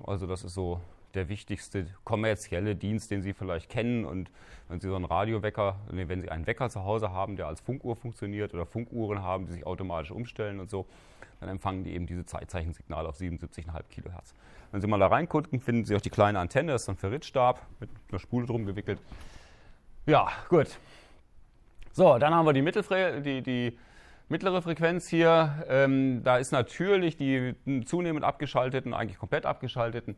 S1: Also das ist so der wichtigste kommerzielle Dienst, den Sie vielleicht kennen. Und wenn Sie so einen Radiowecker, nee, wenn Sie einen Wecker zu Hause haben, der als Funkuhr funktioniert oder Funkuhren haben, die sich automatisch umstellen und so, dann empfangen die eben diese Zeitzeichensignale auf 77,5 Kilohertz. Wenn Sie mal da reingucken, finden Sie auch die kleine Antenne, das ist ein Ferritstab mit einer Spule drum gewickelt. Ja, gut. So, dann haben wir die, Mittelfre die, die Mittlere Frequenz hier, ähm, da ist natürlich die zunehmend abgeschalteten, eigentlich komplett abgeschalteten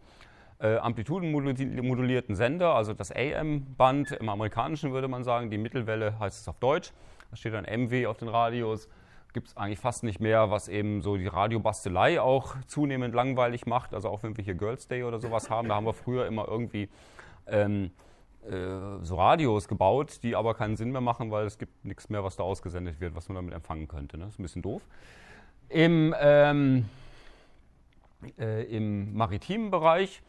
S1: äh, amplitudenmodulierten Sender, also das AM-Band im amerikanischen würde man sagen, die Mittelwelle heißt es auf Deutsch, da steht dann MW auf den Radios, gibt es eigentlich fast nicht mehr, was eben so die Radiobastelei auch zunehmend langweilig macht, also auch wenn wir hier Girls Day oder sowas haben, da haben wir früher immer irgendwie... Ähm, äh, so Radios gebaut, die aber keinen Sinn mehr machen, weil es gibt nichts mehr, was da ausgesendet wird, was man damit empfangen könnte. Ne? Das ist ein bisschen doof. Im, ähm, äh, Im maritimen Bereich,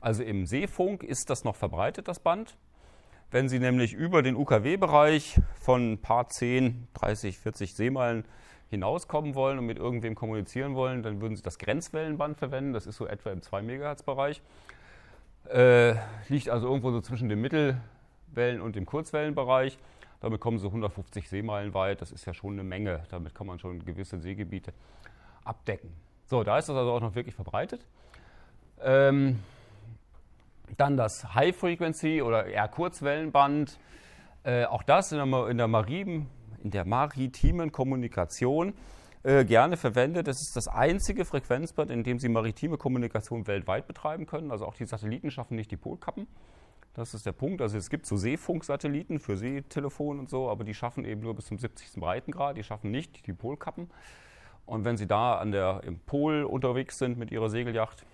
S1: also im Seefunk, ist das noch verbreitet, das Band. Wenn Sie nämlich über den UKW-Bereich von ein paar 10, 30, 40 Seemeilen hinauskommen wollen und mit irgendwem kommunizieren wollen, dann würden Sie das Grenzwellenband verwenden. Das ist so etwa im 2 mhz bereich äh, liegt also irgendwo so zwischen dem Mittelwellen- und dem Kurzwellenbereich. Damit kommen so 150 Seemeilen weit. Das ist ja schon eine Menge. Damit kann man schon gewisse Seegebiete abdecken. So, da ist das also auch noch wirklich verbreitet. Ähm, dann das High Frequency oder eher Kurzwellenband. Äh, auch das in der, in der, Marien, in der maritimen Kommunikation äh, gerne verwendet. Es ist das einzige Frequenzband, in dem sie maritime Kommunikation weltweit betreiben können. Also auch die Satelliten schaffen nicht die Polkappen. Das ist der Punkt. Also es gibt so Seefunksatelliten für Seetelefon und so, aber die schaffen eben nur bis zum 70. Breitengrad. Die schaffen nicht die Polkappen. Und wenn Sie da an der, im Pol unterwegs sind mit Ihrer Segelyacht,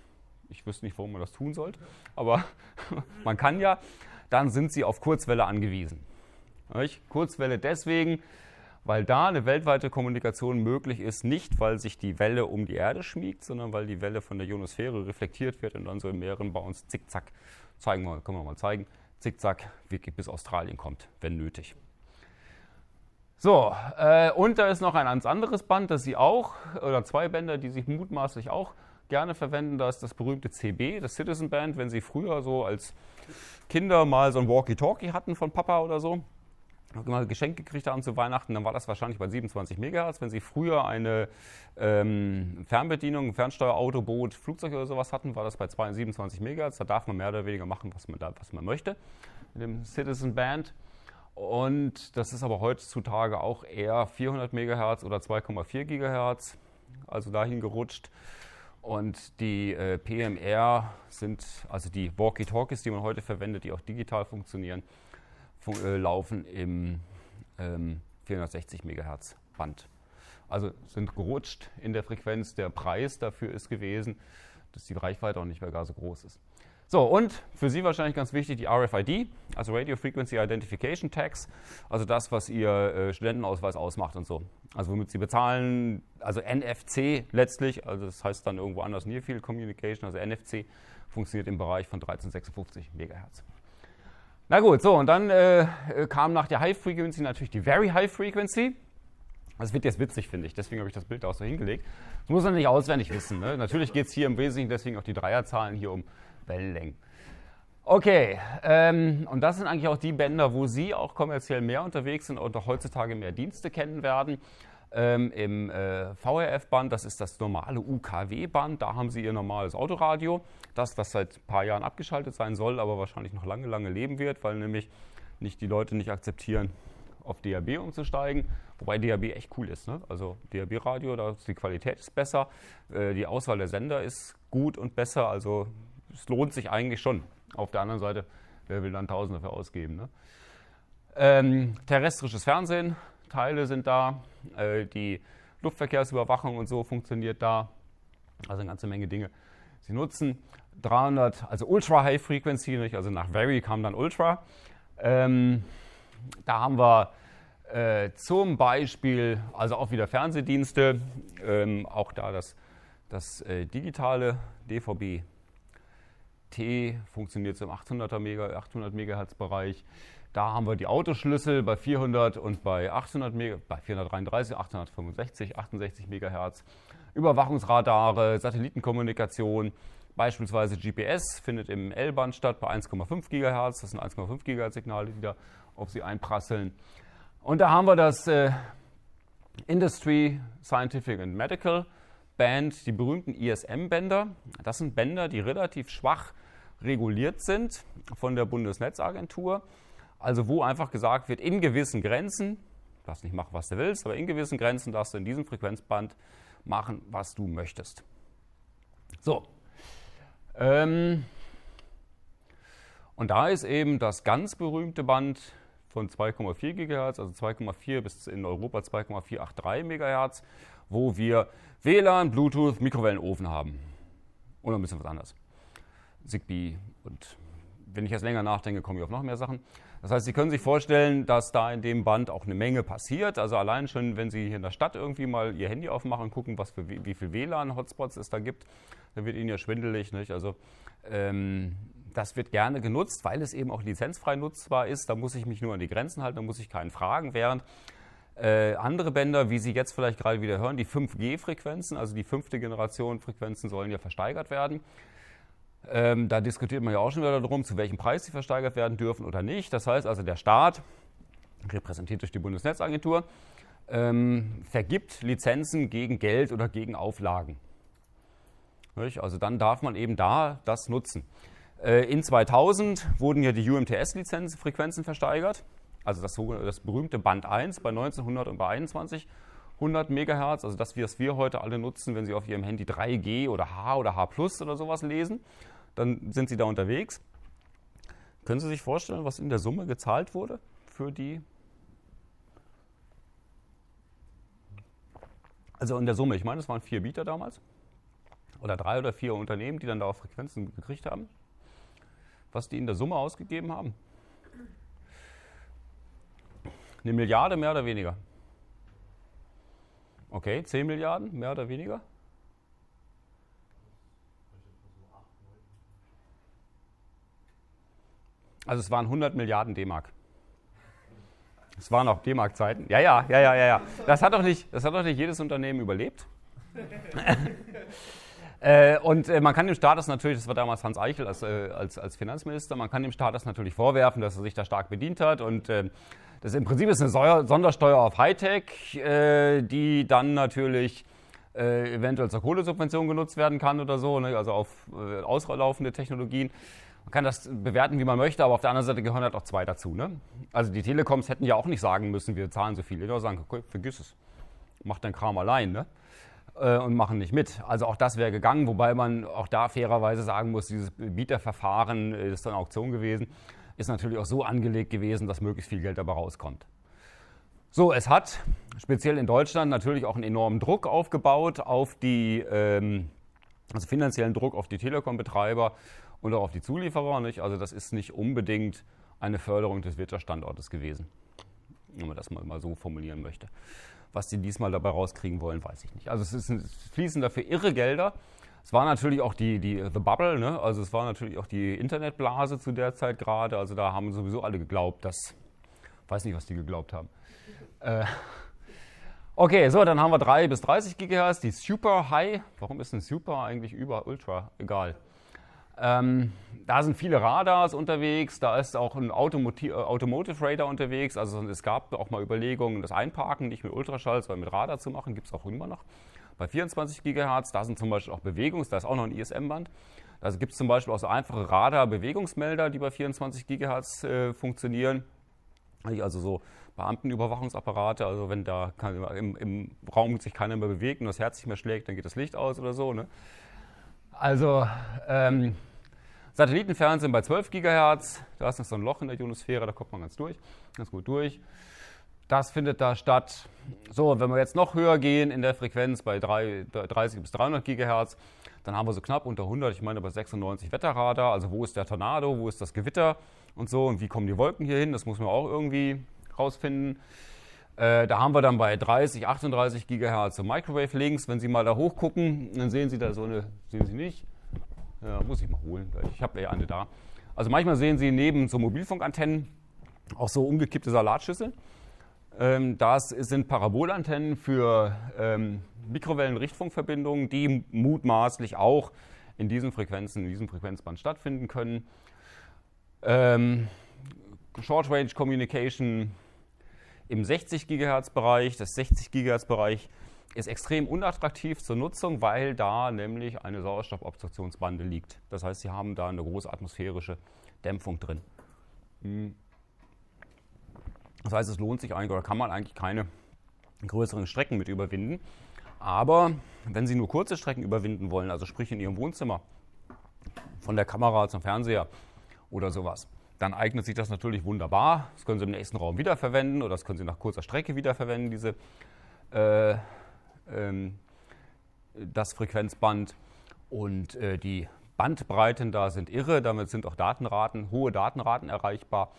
S1: ich wüsste nicht, warum man das tun sollte, aber man kann ja, dann sind Sie auf Kurzwelle angewiesen. Kurzwelle deswegen, weil da eine weltweite Kommunikation möglich ist, nicht weil sich die Welle um die Erde schmiegt, sondern weil die Welle von der Ionosphäre reflektiert wird und dann so im mehreren bei uns zickzack, zeigen wir, können wir mal zeigen, zickzack wirklich bis Australien kommt, wenn nötig. So, äh, und da ist noch ein ganz anderes Band, das Sie auch, oder zwei Bänder, die sich mutmaßlich auch gerne verwenden. das ist das berühmte CB, das Citizen Band, wenn Sie früher so als Kinder mal so ein Walkie-Talkie hatten von Papa oder so geschenkt gekriegt haben zu Weihnachten, dann war das wahrscheinlich bei 27 Megahertz. Wenn Sie früher eine ähm, Fernbedienung, ein Fernsteuer, Auto, Boot, Flugzeug oder sowas hatten, war das bei 27 Megahertz. Da darf man mehr oder weniger machen, was man, da, was man möchte mit dem Citizen Band. Und das ist aber heutzutage auch eher 400 Megahertz oder 2,4 Gigahertz, also dahin gerutscht. Und die äh, PMR sind, also die Walkie-Talkies, die man heute verwendet, die auch digital funktionieren, äh, laufen im ähm, 460 Megahertz Band. Also sind gerutscht in der Frequenz. Der Preis dafür ist gewesen, dass die Reichweite auch nicht mehr gar so groß ist. So, und für Sie wahrscheinlich ganz wichtig die RFID, also Radio Frequency Identification Tags, also das, was Ihr äh, Studentenausweis ausmacht und so. Also womit Sie bezahlen, also NFC letztlich, also das heißt dann irgendwo anders Near Field Communication, also NFC funktioniert im Bereich von 1356 MHz. Na gut, so, und dann äh, äh kam nach der High Frequency natürlich die Very High Frequency. Das wird jetzt witzig, finde ich. Deswegen habe ich das Bild auch so hingelegt. Das muss man nicht auswendig wissen. Ne? Natürlich geht es hier im Wesentlichen deswegen auch die Dreierzahlen hier um Wellenlängen. Okay, ähm, und das sind eigentlich auch die Bänder, wo Sie auch kommerziell mehr unterwegs sind und auch heutzutage mehr Dienste kennen werden ähm, im äh, VRF-Band, das ist das normale UKW-Band, da haben sie ihr normales Autoradio, das, was seit ein paar Jahren abgeschaltet sein soll, aber wahrscheinlich noch lange, lange leben wird, weil nämlich nicht die Leute nicht akzeptieren, auf DAB umzusteigen, wobei DAB echt cool ist. Ne? Also DAB-Radio, die Qualität ist besser, äh, die Auswahl der Sender ist gut und besser, also es lohnt sich eigentlich schon. Auf der anderen Seite, wer will dann Tausende dafür ausgeben? Ne? Ähm, terrestrisches Fernsehen, Teile sind da, äh, die Luftverkehrsüberwachung und so funktioniert da, also eine ganze Menge Dinge. Sie nutzen 300, also Ultra High Frequency, also nach Very kam dann Ultra. Ähm, da haben wir äh, zum Beispiel, also auch wieder Fernsehdienste, ähm, auch da das, das äh, digitale DVB-T funktioniert zum 800er Mega, 800 Megahertz Bereich. Da haben wir die Autoschlüssel bei 400 und bei 800 Mega, bei 433, 865, 68 Megahertz. Überwachungsradare, Satellitenkommunikation, beispielsweise GPS findet im L-Band statt bei 1,5 Gigahertz. Das sind 1,5 Gigahertz Signale, die da auf Sie einprasseln. Und da haben wir das äh, Industry, Scientific and Medical Band, die berühmten ISM-Bänder. Das sind Bänder, die relativ schwach reguliert sind von der Bundesnetzagentur. Also wo einfach gesagt wird, in gewissen Grenzen, darfst nicht machen, was du willst, aber in gewissen Grenzen darfst du in diesem Frequenzband machen, was du möchtest. So. Ähm und da ist eben das ganz berühmte Band von 2,4 GHz, also 2,4 bis in Europa 2,483 MHz, wo wir WLAN, Bluetooth, Mikrowellenofen haben. Oder ein bisschen was anderes. Zigbee und wenn ich jetzt länger nachdenke, komme ich auf noch mehr Sachen. Das heißt, Sie können sich vorstellen, dass da in dem Band auch eine Menge passiert. Also allein schon, wenn Sie hier in der Stadt irgendwie mal Ihr Handy aufmachen, gucken, was für, wie viele WLAN-Hotspots es da gibt, dann wird Ihnen ja schwindelig. Nicht? Also ähm, das wird gerne genutzt, weil es eben auch lizenzfrei nutzbar ist. Da muss ich mich nur an die Grenzen halten, da muss ich keinen fragen. Während äh, andere Bänder, wie Sie jetzt vielleicht gerade wieder hören, die 5G-Frequenzen, also die fünfte Generation Frequenzen sollen ja versteigert werden. Ähm, da diskutiert man ja auch schon wieder darum, zu welchem Preis sie versteigert werden dürfen oder nicht. Das heißt also, der Staat, repräsentiert durch die Bundesnetzagentur, ähm, vergibt Lizenzen gegen Geld oder gegen Auflagen. Also dann darf man eben da das nutzen. Äh, in 2000 wurden ja die UMTS-Lizenzen, Frequenzen versteigert, also das, das berühmte Band 1 bei 1900 und bei 21 100 Megahertz, also das, was wir heute alle nutzen, wenn Sie auf Ihrem Handy 3G oder H oder H Plus oder sowas lesen, dann sind Sie da unterwegs. Können Sie sich vorstellen, was in der Summe gezahlt wurde für die? Also in der Summe, ich meine, es waren vier Bieter damals oder drei oder vier Unternehmen, die dann da auf Frequenzen gekriegt haben, was die in der Summe ausgegeben haben. Eine Milliarde mehr oder weniger. Okay, 10 Milliarden, mehr oder weniger? Also es waren 100 Milliarden D-Mark. Es waren auch D-Mark-Zeiten. Ja, ja, ja, ja, ja. Das hat doch nicht, das hat doch nicht jedes Unternehmen überlebt. Äh, und äh, man kann dem Staat das natürlich, das war damals Hans Eichel als, äh, als, als Finanzminister, man kann dem Staat das natürlich vorwerfen, dass er sich da stark bedient hat und äh, das im Prinzip ist eine Steuer, Sondersteuer auf Hightech, äh, die dann natürlich eventuell zur Kohlesubvention genutzt werden kann oder so, ne? also auf auslaufende Technologien. Man kann das bewerten, wie man möchte, aber auf der anderen Seite gehören halt auch zwei dazu. Ne? Also die Telekoms hätten ja auch nicht sagen müssen, wir zahlen so viel. Die sagen, okay, vergiss es, mach dein Kram allein. Ne? äh, und machen nicht mit. Also auch das wäre gegangen, wobei man auch da fairerweise sagen muss, dieses Bieterverfahren ist dann Auktion gewesen, ist natürlich auch so angelegt gewesen, dass möglichst viel Geld dabei rauskommt. So, es hat speziell in Deutschland natürlich auch einen enormen Druck aufgebaut auf die, ähm, also finanziellen Druck auf die Telekom-Betreiber und auch auf die Zulieferer. Nicht? Also das ist nicht unbedingt eine Förderung des Wirtschaftsstandortes gewesen, wenn man das mal, mal so formulieren möchte. Was die diesmal dabei rauskriegen wollen, weiß ich nicht. Also es, ist, es fließen dafür irre Gelder. Es war natürlich auch die, die The Bubble, ne? also es war natürlich auch die Internetblase zu der Zeit gerade. Also da haben sowieso alle geglaubt, dass, weiß nicht, was die geglaubt haben. Äh, okay, so, dann haben wir 3 bis 30 GHz, die Super High. Warum ist ein Super eigentlich über Ultra? Egal. Ähm, da sind viele Radars unterwegs, da ist auch ein Automoti äh, Automotive Radar unterwegs. Also es gab auch mal Überlegungen, das Einparken nicht mit Ultraschall, sondern mit Radar zu machen, gibt es auch immer noch. Bei 24 Gigahertz, da sind zum Beispiel auch Bewegungs, da ist auch noch ein ISM-Band. Da gibt es zum Beispiel auch so einfache Radar-Bewegungsmelder, die bei 24 Gigahertz äh, funktionieren. Also so Beamtenüberwachungsapparate, also wenn da kann, im, im, Raum sich keiner mehr bewegt und das Herz nicht mehr schlägt, dann geht das Licht aus oder so. Ne? Also ähm, Satellitenfernsehen bei 12 GHz. Da ist noch so ein Loch in der Ionosphäre, da kommt man ganz durch, ganz gut durch. Das findet da statt. So, wenn wir jetzt noch höher gehen in der Frequenz bei 30 bis 300 GHz, dann haben wir so knapp unter 100, ich meine bei 96 Wetterradar. Also wo ist der Tornado, wo ist das Gewitter und so und wie kommen die Wolken hier hin? Das muss man auch irgendwie rausfinden. Äh, da haben wir dann bei 30, 38 GHz so Microwave-Links. Wenn Sie mal da hochgucken, dann sehen Sie da so eine, sehen Sie nicht, ja, muss ich mal holen. Ich habe ja eine da. Also manchmal sehen Sie neben so Mobilfunkantennen auch so umgekippte Salatschüssel. Ähm, das sind Parabolantennen für ähm, Mikrowellen-Richtfunkverbindungen, die mutmaßlich auch in diesen Frequenzen, in diesem Frequenzband stattfinden können. Ähm, Short Range Communication im 60 GHz Bereich. Das 60 GHz Bereich ist extrem unattraktiv zur Nutzung, weil da nämlich eine Sauerstoffobstruktionsbande liegt. Das heißt, sie haben da eine große atmosphärische Dämpfung drin. Hm. Das heißt, es lohnt sich eigentlich oder kann man eigentlich keine größeren Strecken mit überwinden. Aber wenn Sie nur kurze Strecken überwinden wollen, also sprich in Ihrem Wohnzimmer, von der Kamera zum Fernseher oder sowas, dann eignet sich das natürlich wunderbar. Das können Sie im nächsten Raum wiederverwenden oder das können Sie nach kurzer Strecke wiederverwenden, diese äh, ähm, das Frequenzband und äh, die Bandbreiten da sind irre, damit sind auch Datenraten, hohe Datenraten erreichbar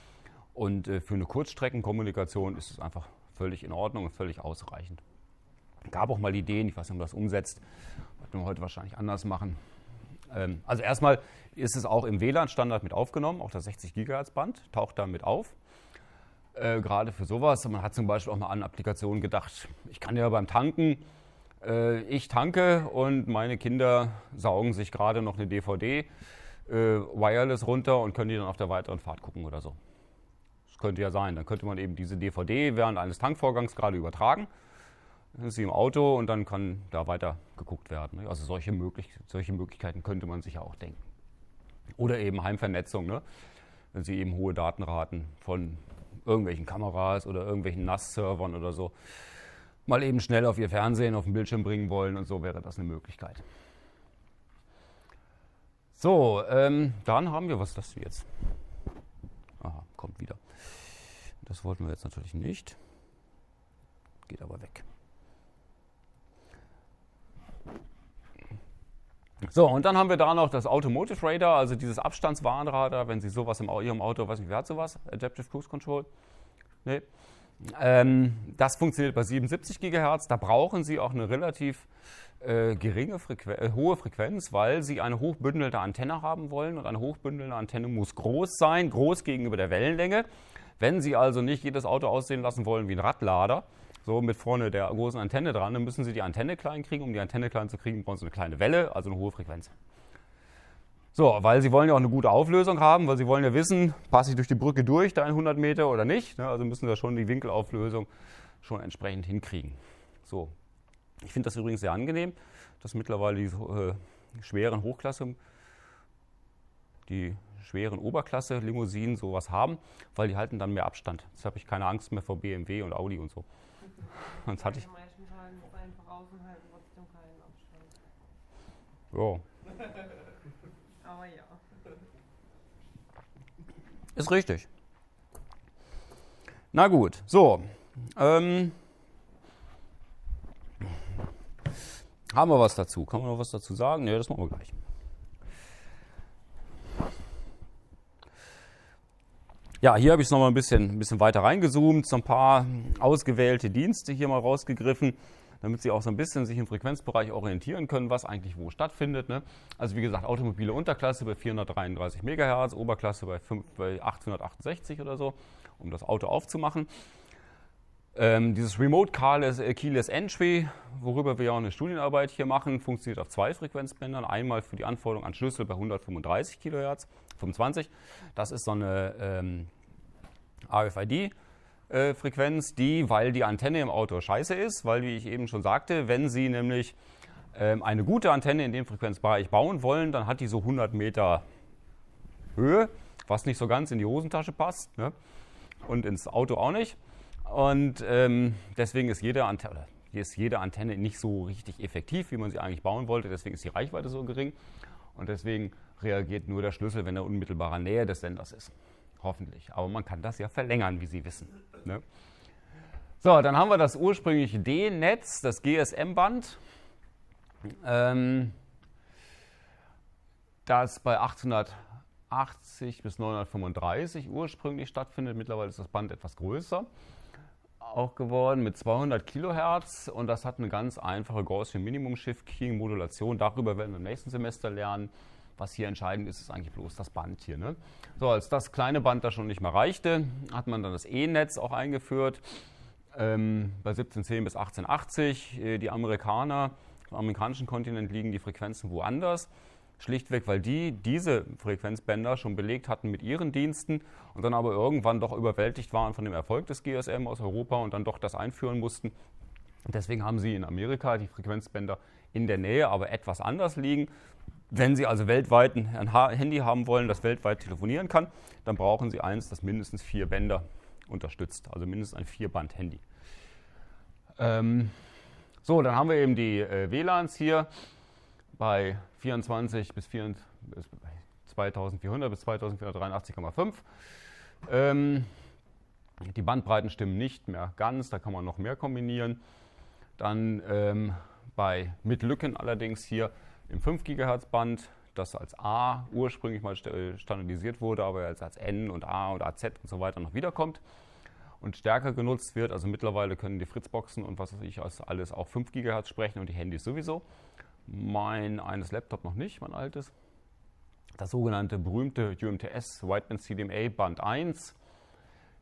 S1: und äh, für eine Kurzstreckenkommunikation ist es einfach völlig in Ordnung und völlig ausreichend. Gab auch mal Ideen, ich weiß nicht, ob man das umsetzt, wollten wir heute wahrscheinlich anders machen. Ähm, also erstmal ist es auch im WLAN-Standard mit aufgenommen, auch das 60 GHz-Band taucht da mit auf. Äh, gerade für sowas. Man hat zum Beispiel auch mal an Applikationen gedacht. Ich kann ja beim Tanken äh, ich tanke und meine Kinder saugen sich gerade noch eine DVD äh, wireless runter und können die dann auf der weiteren Fahrt gucken oder so. Das könnte ja sein. Dann könnte man eben diese DVD während eines Tankvorgangs gerade übertragen. Dann ist sie im Auto und dann kann da weiter geguckt werden. Ne? Also solche, möglich solche Möglichkeiten könnte man sich ja auch denken. Oder eben Heimvernetzung, ne? wenn sie eben hohe Datenraten von irgendwelchen Kameras oder irgendwelchen NAS-Servern oder so mal eben schnell auf Ihr Fernsehen, auf den Bildschirm bringen wollen und so wäre das eine Möglichkeit. So, ähm, dann haben wir, was ist das jetzt? Aha, kommt wieder. Das wollten wir jetzt natürlich nicht. Geht aber weg. So, und dann haben wir da noch das Automotive Radar, also dieses Abstandswarnradar, wenn Sie sowas in Ihrem Auto, weiß nicht, wer hat sowas? Adaptive Cruise Control? Nee. Ähm, das funktioniert bei 77 GHz. Da brauchen Sie auch eine relativ äh, geringe Frequen äh, hohe Frequenz, weil Sie eine hochbündelte Antenne haben wollen. Und eine hochbündelte Antenne muss groß sein, groß gegenüber der Wellenlänge. Wenn Sie also nicht jedes Auto aussehen lassen wollen wie ein Radlader, so mit vorne der großen Antenne dran, dann müssen Sie die Antenne klein kriegen. Um die Antenne klein zu kriegen, brauchen Sie eine kleine Welle, also eine hohe Frequenz. So, weil sie wollen ja auch eine gute Auflösung haben, weil sie wollen ja wissen, passe ich durch die Brücke durch, da 100 Meter oder nicht. Ne, also müssen wir schon die Winkelauflösung schon entsprechend hinkriegen. So, ich finde das übrigens sehr angenehm, dass mittlerweile die äh, schweren Hochklasse, die schweren Oberklasse-Limousinen sowas haben, weil die halten dann mehr Abstand. Jetzt habe ich keine Angst mehr vor BMW und Audi und so. Sonst hatte ich. Ja. Ist richtig. Na gut, so. Ähm, haben wir was dazu? Kann man noch was dazu sagen? Ne, das machen wir gleich. Ja, hier habe ich es nochmal ein bisschen, ein bisschen weiter reingezoomt, so ein paar ausgewählte Dienste hier mal rausgegriffen damit sie auch so ein bisschen sich im Frequenzbereich orientieren können, was eigentlich wo stattfindet. Ne? Also wie gesagt, automobile Unterklasse bei 433 MHz, Oberklasse bei, 5, bei 868 oder so, um das Auto aufzumachen. Ähm, dieses Remote äh, Keyless, Entry, worüber wir ja auch eine Studienarbeit hier machen, funktioniert auf zwei Frequenzbändern. Einmal für die Anforderung an Schlüssel bei 135 kHz, 25. Das ist so eine ähm, RFID. Äh, Frequenz, die, weil die Antenne im Auto scheiße ist, weil, wie ich eben schon sagte, wenn Sie nämlich ähm, eine gute Antenne in dem Frequenzbereich bauen wollen, dann hat die so 100 Meter Höhe, was nicht so ganz in die Hosentasche passt ne? und ins Auto auch nicht. Und ähm, deswegen ist jede, Antenne, ist jede Antenne nicht so richtig effektiv, wie man sie eigentlich bauen wollte. Deswegen ist die Reichweite so gering und deswegen reagiert nur der Schlüssel, wenn er unmittelbarer Nähe des Senders ist. Hoffentlich. Aber man kann das ja verlängern, wie Sie wissen. Ne? So, dann haben wir das ursprüngliche D-Netz, das GSM-Band, ähm, das bei 880 bis 935 ursprünglich stattfindet. Mittlerweile ist das Band etwas größer auch geworden mit 200 Kilohertz und das hat eine ganz einfache Gaussian Minimum Shift Keying Modulation. Darüber werden wir im nächsten Semester lernen. Was hier entscheidend ist, ist eigentlich bloß das Band hier. Ne? So, als das kleine Band da schon nicht mehr reichte, hat man dann das E-Netz auch eingeführt. Ähm, bei 1710 bis 1880. Äh, die Amerikaner im amerikanischen Kontinent liegen die Frequenzen woanders. Schlichtweg, weil die diese Frequenzbänder schon belegt hatten mit ihren Diensten und dann aber irgendwann doch überwältigt waren von dem Erfolg des GSM aus Europa und dann doch das einführen mussten. Deswegen haben sie in Amerika die Frequenzbänder in der Nähe, aber etwas anders liegen. Wenn Sie also weltweit ein Handy haben wollen, das weltweit telefonieren kann, dann brauchen Sie eins, das mindestens vier Bänder unterstützt, also mindestens ein Vierband-Handy. Ähm, so, dann haben wir eben die äh, WLANs hier bei 24 bis, 4, 2400 bis 2483,5. Ähm, die Bandbreiten stimmen nicht mehr ganz, da kann man noch mehr kombinieren. Dann ähm, bei mit Lücken allerdings hier im 5 GHz Band, das als A ursprünglich mal äh, standardisiert wurde, aber jetzt als N und A und AZ und so weiter noch wiederkommt und stärker genutzt wird. Also mittlerweile können die Fritzboxen und was weiß ich alles auch 5 GHz sprechen und die Handys sowieso. Mein eines Laptop noch nicht, mein altes. Das sogenannte berühmte UMTS Wideband CDMA Band 1.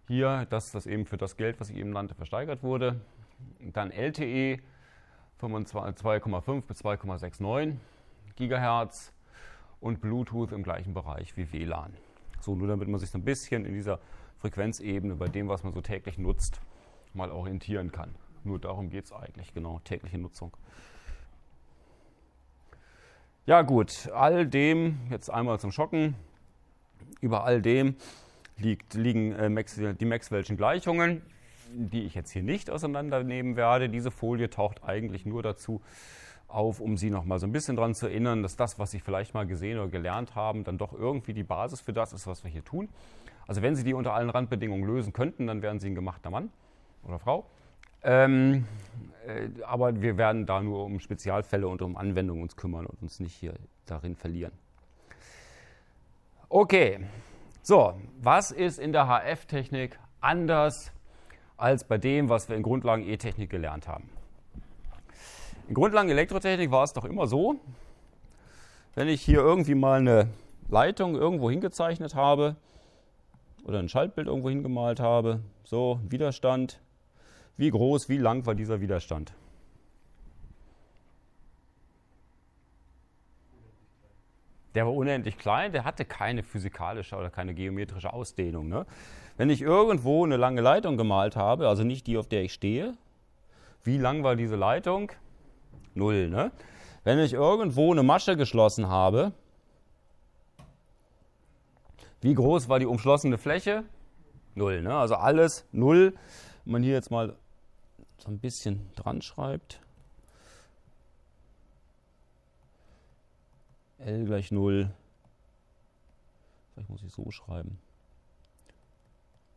S1: Hier, dass das eben für das Geld, was ich eben nannte, versteigert wurde. Dann LTE 2,5 bis 2,69 Gigahertz und Bluetooth im gleichen Bereich wie WLAN. So, nur damit man sich so ein bisschen in dieser Frequenzebene bei dem, was man so täglich nutzt, mal orientieren kann. Nur darum geht es eigentlich, genau, tägliche Nutzung. Ja gut, all dem, jetzt einmal zum Schocken, über all dem liegt, liegen äh, Max, die Maxwell'schen Gleichungen, die ich jetzt hier nicht auseinandernehmen werde. Diese Folie taucht eigentlich nur dazu auf, um Sie noch mal so ein bisschen daran zu erinnern, dass das, was Sie vielleicht mal gesehen oder gelernt haben, dann doch irgendwie die Basis für das ist, was wir hier tun. Also wenn Sie die unter allen Randbedingungen lösen könnten, dann wären Sie ein gemachter Mann oder Frau. Ähm, äh, aber wir werden da nur um Spezialfälle und um Anwendungen uns kümmern und uns nicht hier darin verlieren. Okay, so, was ist in der HF-Technik anders als bei dem, was wir in Grundlagen E-Technik gelernt haben? In Grundlagen-Elektrotechnik war es doch immer so, wenn ich hier irgendwie mal eine Leitung irgendwo hingezeichnet habe oder ein Schaltbild irgendwo hingemalt habe, so Widerstand, wie groß, wie lang war dieser Widerstand? der war unendlich klein, der hatte keine physikalische oder keine geometrische Ausdehnung. Ne? Wenn ich irgendwo eine lange Leitung gemalt habe, also nicht die, auf der ich stehe, wie lang war diese Leitung? 0. Ne? Wenn ich irgendwo eine Masche geschlossen habe, wie groß war die umschlossene Fläche? 0. Ne? Also alles 0. Wenn man hier jetzt mal so ein bisschen dran schreibt. L gleich 0. Vielleicht muss ich so schreiben.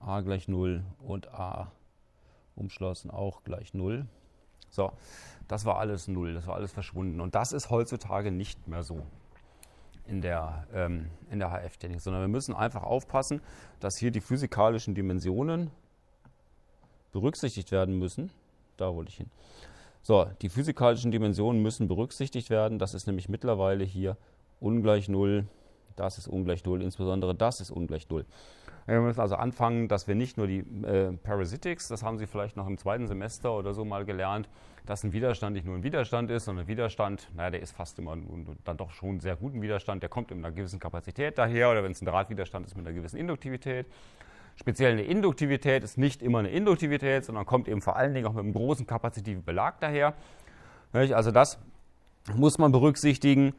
S1: A gleich 0 und A umschlossen auch gleich 0. So, das war alles null, das war alles verschwunden. Und das ist heutzutage nicht mehr so in der, ähm, in der HF-Technik, sondern wir müssen einfach aufpassen, dass hier die physikalischen Dimensionen berücksichtigt werden müssen. Da wollte ich hin. So, die physikalischen Dimensionen müssen berücksichtigt werden. Das ist nämlich mittlerweile hier ungleich null. Das ist ungleich null. Insbesondere das ist ungleich null. Wir müssen also anfangen, dass wir nicht nur die äh, Parasitics, das haben Sie vielleicht noch im zweiten Semester oder so mal gelernt, dass ein Widerstand nicht nur ein Widerstand ist, sondern ein Widerstand, naja, der ist fast immer dann doch schon einen sehr guten Widerstand, der kommt in einer gewissen Kapazität daher oder wenn es ein Drahtwiderstand ist mit einer gewissen Induktivität. Speziell eine Induktivität ist nicht immer eine Induktivität, sondern kommt eben vor allen Dingen auch mit einem großen kapazitiven Belag daher. Also das muss man berücksichtigen.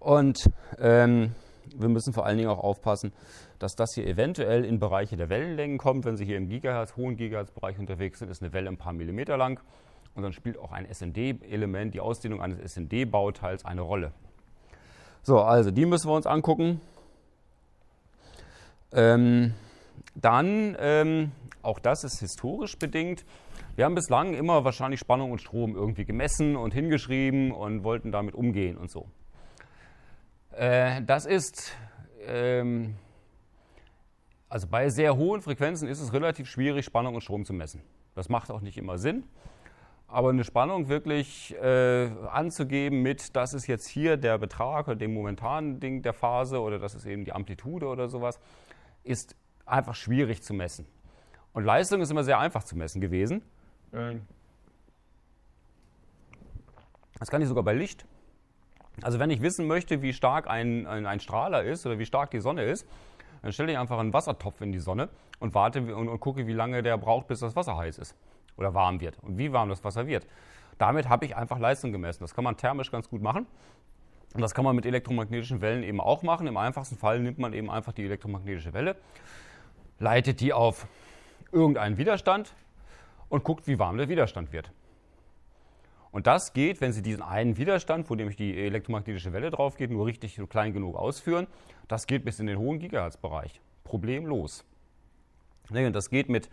S1: Und ähm, wir müssen vor allen Dingen auch aufpassen, dass das hier eventuell in Bereiche der Wellenlängen kommt. Wenn Sie hier im Gigahertz, hohen Gigahertz-Bereich unterwegs sind, ist eine Welle ein paar Millimeter lang. Und dann spielt auch ein SND-Element, die Ausdehnung eines SND-Bauteils eine Rolle. So, also die müssen wir uns angucken. Ähm, dann, ähm, auch das ist historisch bedingt. Wir haben bislang immer wahrscheinlich Spannung und Strom irgendwie gemessen und hingeschrieben und wollten damit umgehen und so. Äh, das ist, ähm, also bei sehr hohen Frequenzen ist es relativ schwierig, Spannung und Strom zu messen. Das macht auch nicht immer Sinn. Aber eine Spannung wirklich äh, anzugeben mit, das ist jetzt hier der Betrag oder dem momentanen Ding der Phase oder das ist eben die Amplitude oder sowas, ist einfach schwierig zu messen. Und Leistung ist immer sehr einfach zu messen gewesen. Das kann ich sogar bei Licht. Also wenn ich wissen möchte, wie stark ein, ein, ein Strahler ist oder wie stark die Sonne ist, dann stelle ich einfach einen Wassertopf in die Sonne und warte und, und gucke, wie lange der braucht, bis das Wasser heiß ist oder warm wird und wie warm das Wasser wird. Damit habe ich einfach Leistung gemessen. Das kann man thermisch ganz gut machen. Und das kann man mit elektromagnetischen Wellen eben auch machen. Im einfachsten Fall nimmt man eben einfach die elektromagnetische Welle, leitet die auf irgendeinen Widerstand und guckt, wie warm der Widerstand wird. Und das geht, wenn Sie diesen einen Widerstand, wo nämlich die elektromagnetische Welle drauf geht, nur richtig klein genug ausführen, das geht bis in den hohen Gigahertz-Bereich. Problemlos. Und das geht mit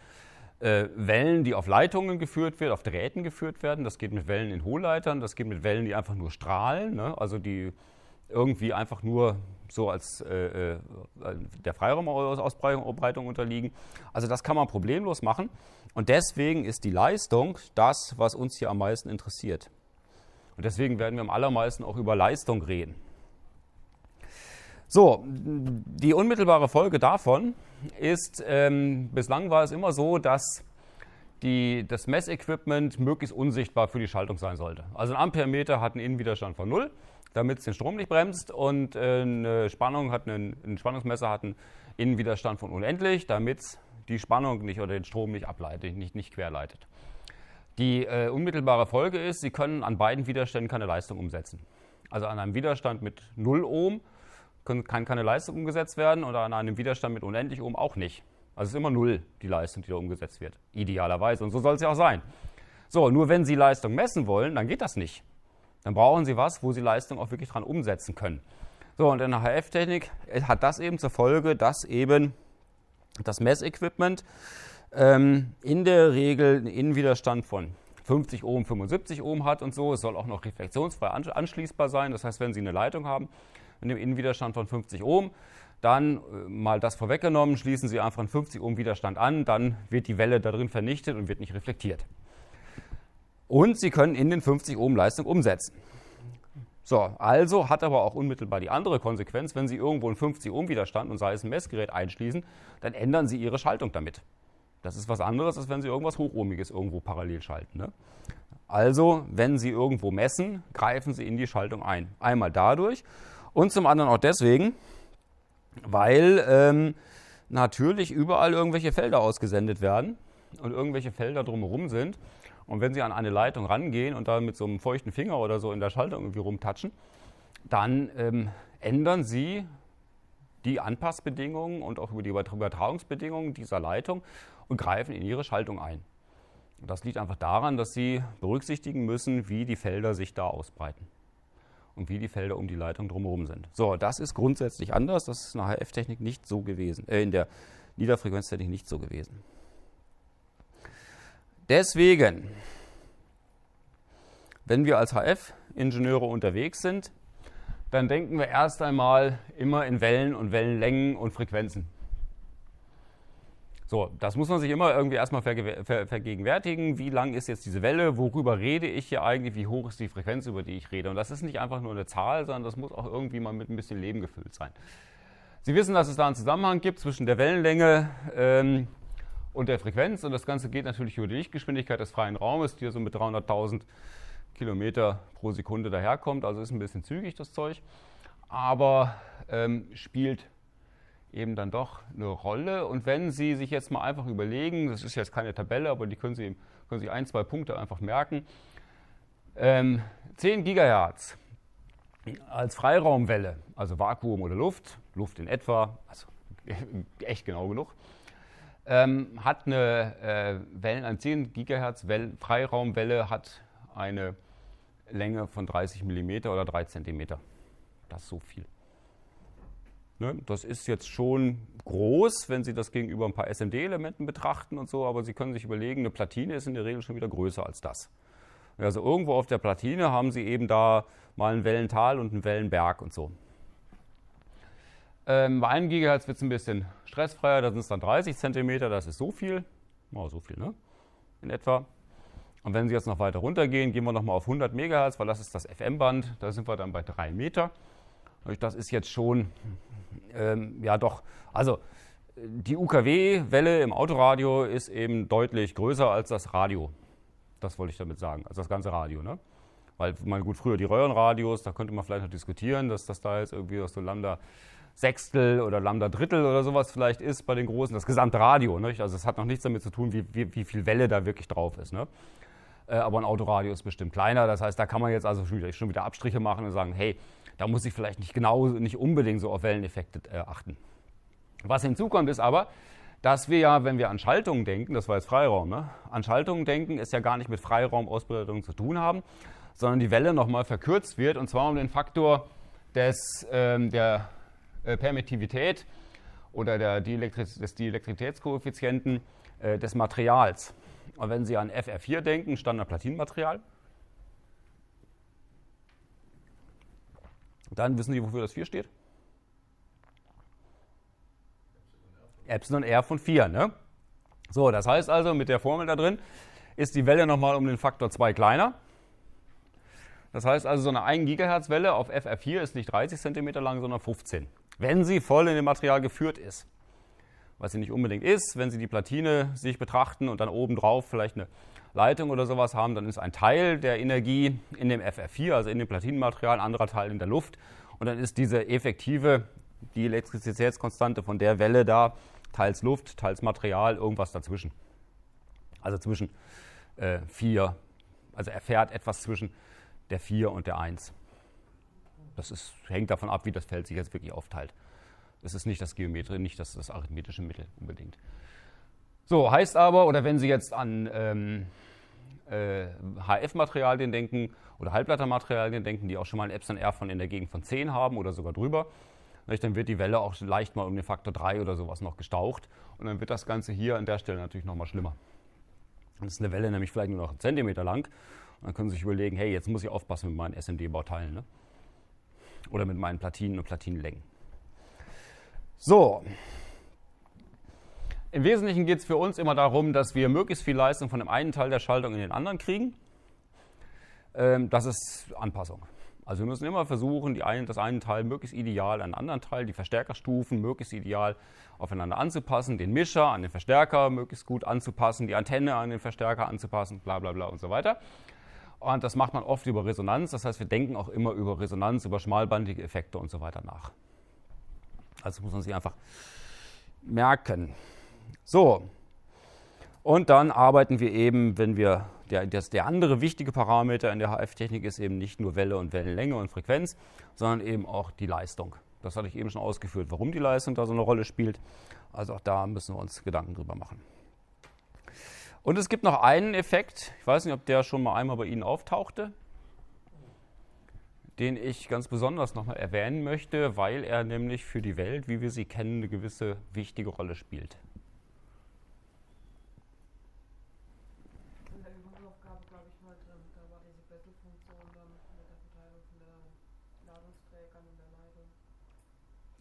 S1: äh, Wellen, die auf Leitungen geführt werden, auf Drähten geführt werden. Das geht mit Wellen in Hohleitern. Das geht mit Wellen, die einfach nur strahlen. Ne? Also die irgendwie einfach nur so als äh, äh der Freiraumausbreitung unterliegen. Also das kann man problemlos machen. Und deswegen ist die Leistung das, was uns hier am meisten interessiert. Und deswegen werden wir am allermeisten auch über Leistung reden. So, die unmittelbare Folge davon ist, ähm, bislang war es immer so, dass die, das Messequipment möglichst unsichtbar für die Schaltung sein sollte. Also ein Ampermeter hat einen Innenwiderstand von 0, damit es den Strom nicht bremst und äh, eine Spannung hat einen, ein Spannungsmesser hat einen Innenwiderstand von unendlich, damit es die Spannung nicht oder den Strom nicht ableitet, nicht, nicht querleitet. Die äh, unmittelbare Folge ist, Sie können an beiden Widerständen keine Leistung umsetzen. Also an einem Widerstand mit 0 Ohm kann keine Leistung umgesetzt werden oder an einem Widerstand mit unendlich Ohm auch nicht. Also es ist immer null, die Leistung, die da umgesetzt wird. Idealerweise. Und so soll es ja auch sein. So, nur wenn Sie Leistung messen wollen, dann geht das nicht. Dann brauchen Sie was, wo Sie Leistung auch wirklich dran umsetzen können. So, und in der HF-Technik äh, hat das eben zur Folge, dass eben das Messequipment ähm, in der Regel einen Innenwiderstand von 50 Ohm, 75 Ohm hat und so. Es soll auch noch reflektionsfrei anschließbar sein. Das heißt, wenn Sie eine Leitung haben mit einem Innenwiderstand von 50 Ohm, dann, äh, mal das vorweggenommen, schließen Sie einfach einen 50 Ohm Widerstand an, dann wird die Welle da drin vernichtet und wird nicht reflektiert. Und Sie können in den 50 Ohm Leistung umsetzen. So, also hat aber auch unmittelbar die andere Konsequenz, wenn Sie irgendwo einen 50 Ohm Widerstand und sei es ein Messgerät einschließen, dann ändern Sie Ihre Schaltung damit. Das ist was anderes, als wenn Sie irgendwas Hochohmiges irgendwo parallel schalten. Ne? Also, wenn Sie irgendwo messen, greifen Sie in die Schaltung ein. Einmal dadurch und zum anderen auch deswegen, weil ähm, natürlich überall irgendwelche Felder ausgesendet werden und irgendwelche Felder drumherum sind. Und wenn Sie an eine Leitung rangehen und da mit so einem feuchten Finger oder so in der Schaltung irgendwie rumtatschen, dann ähm, ändern Sie die Anpassbedingungen und auch über die Übertragungsbedingungen dieser Leitung und greifen in Ihre Schaltung ein. Und das liegt einfach daran, dass Sie berücksichtigen müssen, wie die Felder sich da ausbreiten und wie die Felder um die Leitung drumherum sind. So, das ist grundsätzlich anders. Das ist in der HF-Technik nicht so gewesen, äh, in der Niederfrequenztechnik nicht so gewesen. Deswegen, wenn wir als HF-Ingenieure unterwegs sind, dann denken wir erst einmal immer in Wellen und Wellenlängen und Frequenzen. So, das muss man sich immer irgendwie erstmal verge ver vergegenwärtigen. Wie lang ist jetzt diese Welle? Worüber rede ich hier eigentlich? Wie hoch ist die Frequenz, über die ich rede? Und das ist nicht einfach nur eine Zahl, sondern das muss auch irgendwie mal mit ein bisschen Leben gefüllt sein. Sie wissen, dass es da einen Zusammenhang gibt zwischen der Wellenlänge ähm, und der Frequenz. Und das Ganze geht natürlich über die Lichtgeschwindigkeit des freien Raumes, die so mit 300.000 Kilometer pro Sekunde daherkommt. Also ist ein bisschen zügig das Zeug, aber ähm, spielt eben dann doch eine Rolle. Und wenn Sie sich jetzt mal einfach überlegen, das ist jetzt keine Tabelle, aber die können Sie, können Sie ein, zwei Punkte einfach merken. Ähm, 10 Gigahertz als Freiraumwelle, also Vakuum oder Luft, Luft in etwa, also echt genau genug, ähm, hat eine äh, Wellen, eine 10 Gigahertz Wellen, Freiraumwelle hat eine Länge von 30 mm oder 3 cm. Das ist so viel. Ne? Das ist jetzt schon groß, wenn Sie das gegenüber ein paar SMD-Elementen betrachten und so, aber Sie können sich überlegen, eine Platine ist in der Regel schon wieder größer als das. Also irgendwo auf der Platine haben Sie eben da mal ein Wellental und einen Wellenberg und so. Ähm, bei einem Gigahertz wird es ein bisschen stressfreier, da sind es dann 30 cm, das ist so viel. Oh, so viel, ne? In etwa. Und wenn Sie jetzt noch weiter runtergehen, gehen wir nochmal auf 100 MHz, weil das ist das FM-Band, da sind wir dann bei 3 Meter. Das ist jetzt schon, ähm, ja doch, also die UKW-Welle im Autoradio ist eben deutlich größer als das Radio. Das wollte ich damit sagen, als das ganze Radio. Ne? Weil, man gut, früher die Röhrenradios, da könnte man vielleicht noch diskutieren, dass das da jetzt irgendwie aus so Lambda Sechstel oder Lambda Drittel oder sowas vielleicht ist bei den Großen, das gesamte Radio. Nicht? Also es hat noch nichts damit zu tun, wie, wie, wie viel Welle da wirklich drauf ist. Ne? Äh, aber ein Autoradio ist bestimmt kleiner, das heißt, da kann man jetzt also schon wieder Abstriche machen und sagen, hey, da muss ich vielleicht nicht genau, nicht unbedingt so auf Welleneffekte äh, achten. Was hinzukommt, ist aber, dass wir ja, wenn wir an Schaltungen denken, das war jetzt Freiraum, ne? an Schaltungen denken, ist ja gar nicht mit Freiraumausbreitung zu tun haben, sondern die Welle nochmal verkürzt wird und zwar um den Faktor des, ähm, der äh, Permittivität oder der Dielektri des Dielektrizitätskoeffizienten äh, des Materials. Und wenn Sie an FR4 denken, Standardplatinmaterial, Dann wissen Sie, wofür das 4 steht? Epsilon R von 4, ne? So, das heißt also, mit der Formel da drin ist die Welle nochmal um den Faktor 2 kleiner. Das heißt also, so eine 1 Gigahertz Welle auf FR4 ist nicht 30 cm lang, sondern 15. Wenn sie voll in dem Material geführt ist. Was sie nicht unbedingt ist, wenn Sie die Platine sich betrachten und dann oben drauf vielleicht eine Leitung oder sowas haben, dann ist ein Teil der Energie in dem FR4, also in dem Platinenmaterial, ein anderer Teil in der Luft. Und dann ist diese effektive, die Elektrizitätskonstante von der Welle da, teils Luft, teils Material, irgendwas dazwischen. Also zwischen äh, 4, also erfährt etwas zwischen der 4 und der 1. Das ist, hängt davon ab, wie das Feld sich jetzt wirklich aufteilt. Es ist nicht das Geometrie, nicht das, das arithmetische Mittel unbedingt. So, heißt aber, oder wenn Sie jetzt an ähm, äh, HF-Materialien denken oder Halbleitermaterialien denken, die auch schon mal ein Epsilon R von in der Gegend von 10 haben oder sogar drüber, dann wird die Welle auch leicht mal um den Faktor 3 oder sowas noch gestaucht. Und dann wird das Ganze hier an der Stelle natürlich nochmal schlimmer. Dann ist eine Welle nämlich vielleicht nur noch einen Zentimeter lang. Und dann können Sie sich überlegen, hey, jetzt muss ich aufpassen mit meinen SMD-Bauteilen. Ne? Oder mit meinen Platinen und Platinenlängen. So, im Wesentlichen geht es für uns immer darum, dass wir möglichst viel Leistung von dem einen Teil der Schaltung in den anderen kriegen. Ähm, das ist Anpassung. Also wir müssen immer versuchen, die einen, das einen Teil möglichst ideal an den anderen Teil, die Verstärkerstufen möglichst ideal aufeinander anzupassen, den Mischer an den Verstärker möglichst gut anzupassen, die Antenne an den Verstärker anzupassen, bla bla bla und so weiter. Und das macht man oft über Resonanz. Das heißt, wir denken auch immer über Resonanz, über schmalbandige Effekte und so weiter nach. Also muss man sich einfach merken. So, und dann arbeiten wir eben, wenn wir, der, das, der andere wichtige Parameter in der HF-Technik ist eben nicht nur Welle und Wellenlänge und Frequenz, sondern eben auch die Leistung. Das hatte ich eben schon ausgeführt, warum die Leistung da so eine Rolle spielt. Also auch da müssen wir uns Gedanken drüber machen. Und es gibt noch einen Effekt, ich weiß nicht, ob der schon mal einmal bei Ihnen auftauchte, den ich ganz besonders nochmal erwähnen möchte, weil er nämlich für die Welt, wie wir sie kennen, eine gewisse wichtige Rolle spielt.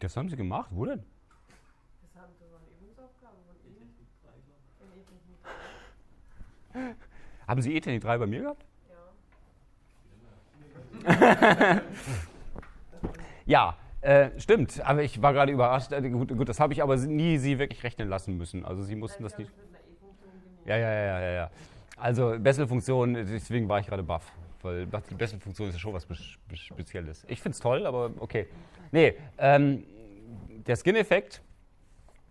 S1: Das haben sie gemacht? Wo denn? Das, haben, das war eine Übungsaufgabe von Ihnen. Ethnik Haben Sie Ethnik 3 bei mir gehabt? Ja. ja, äh, stimmt. Aber ich war gerade überrascht. Äh, gut, gut, das habe ich aber nie Sie wirklich rechnen lassen müssen. Also Sie mussten das nicht. Ja, ja, ja, ja, ja. Also Besselfunktion, deswegen war ich gerade baff weil die besten Funktion ist ja schon was Spezielles. Ich finde es toll, aber okay. Nee, ähm, der Skin-Effekt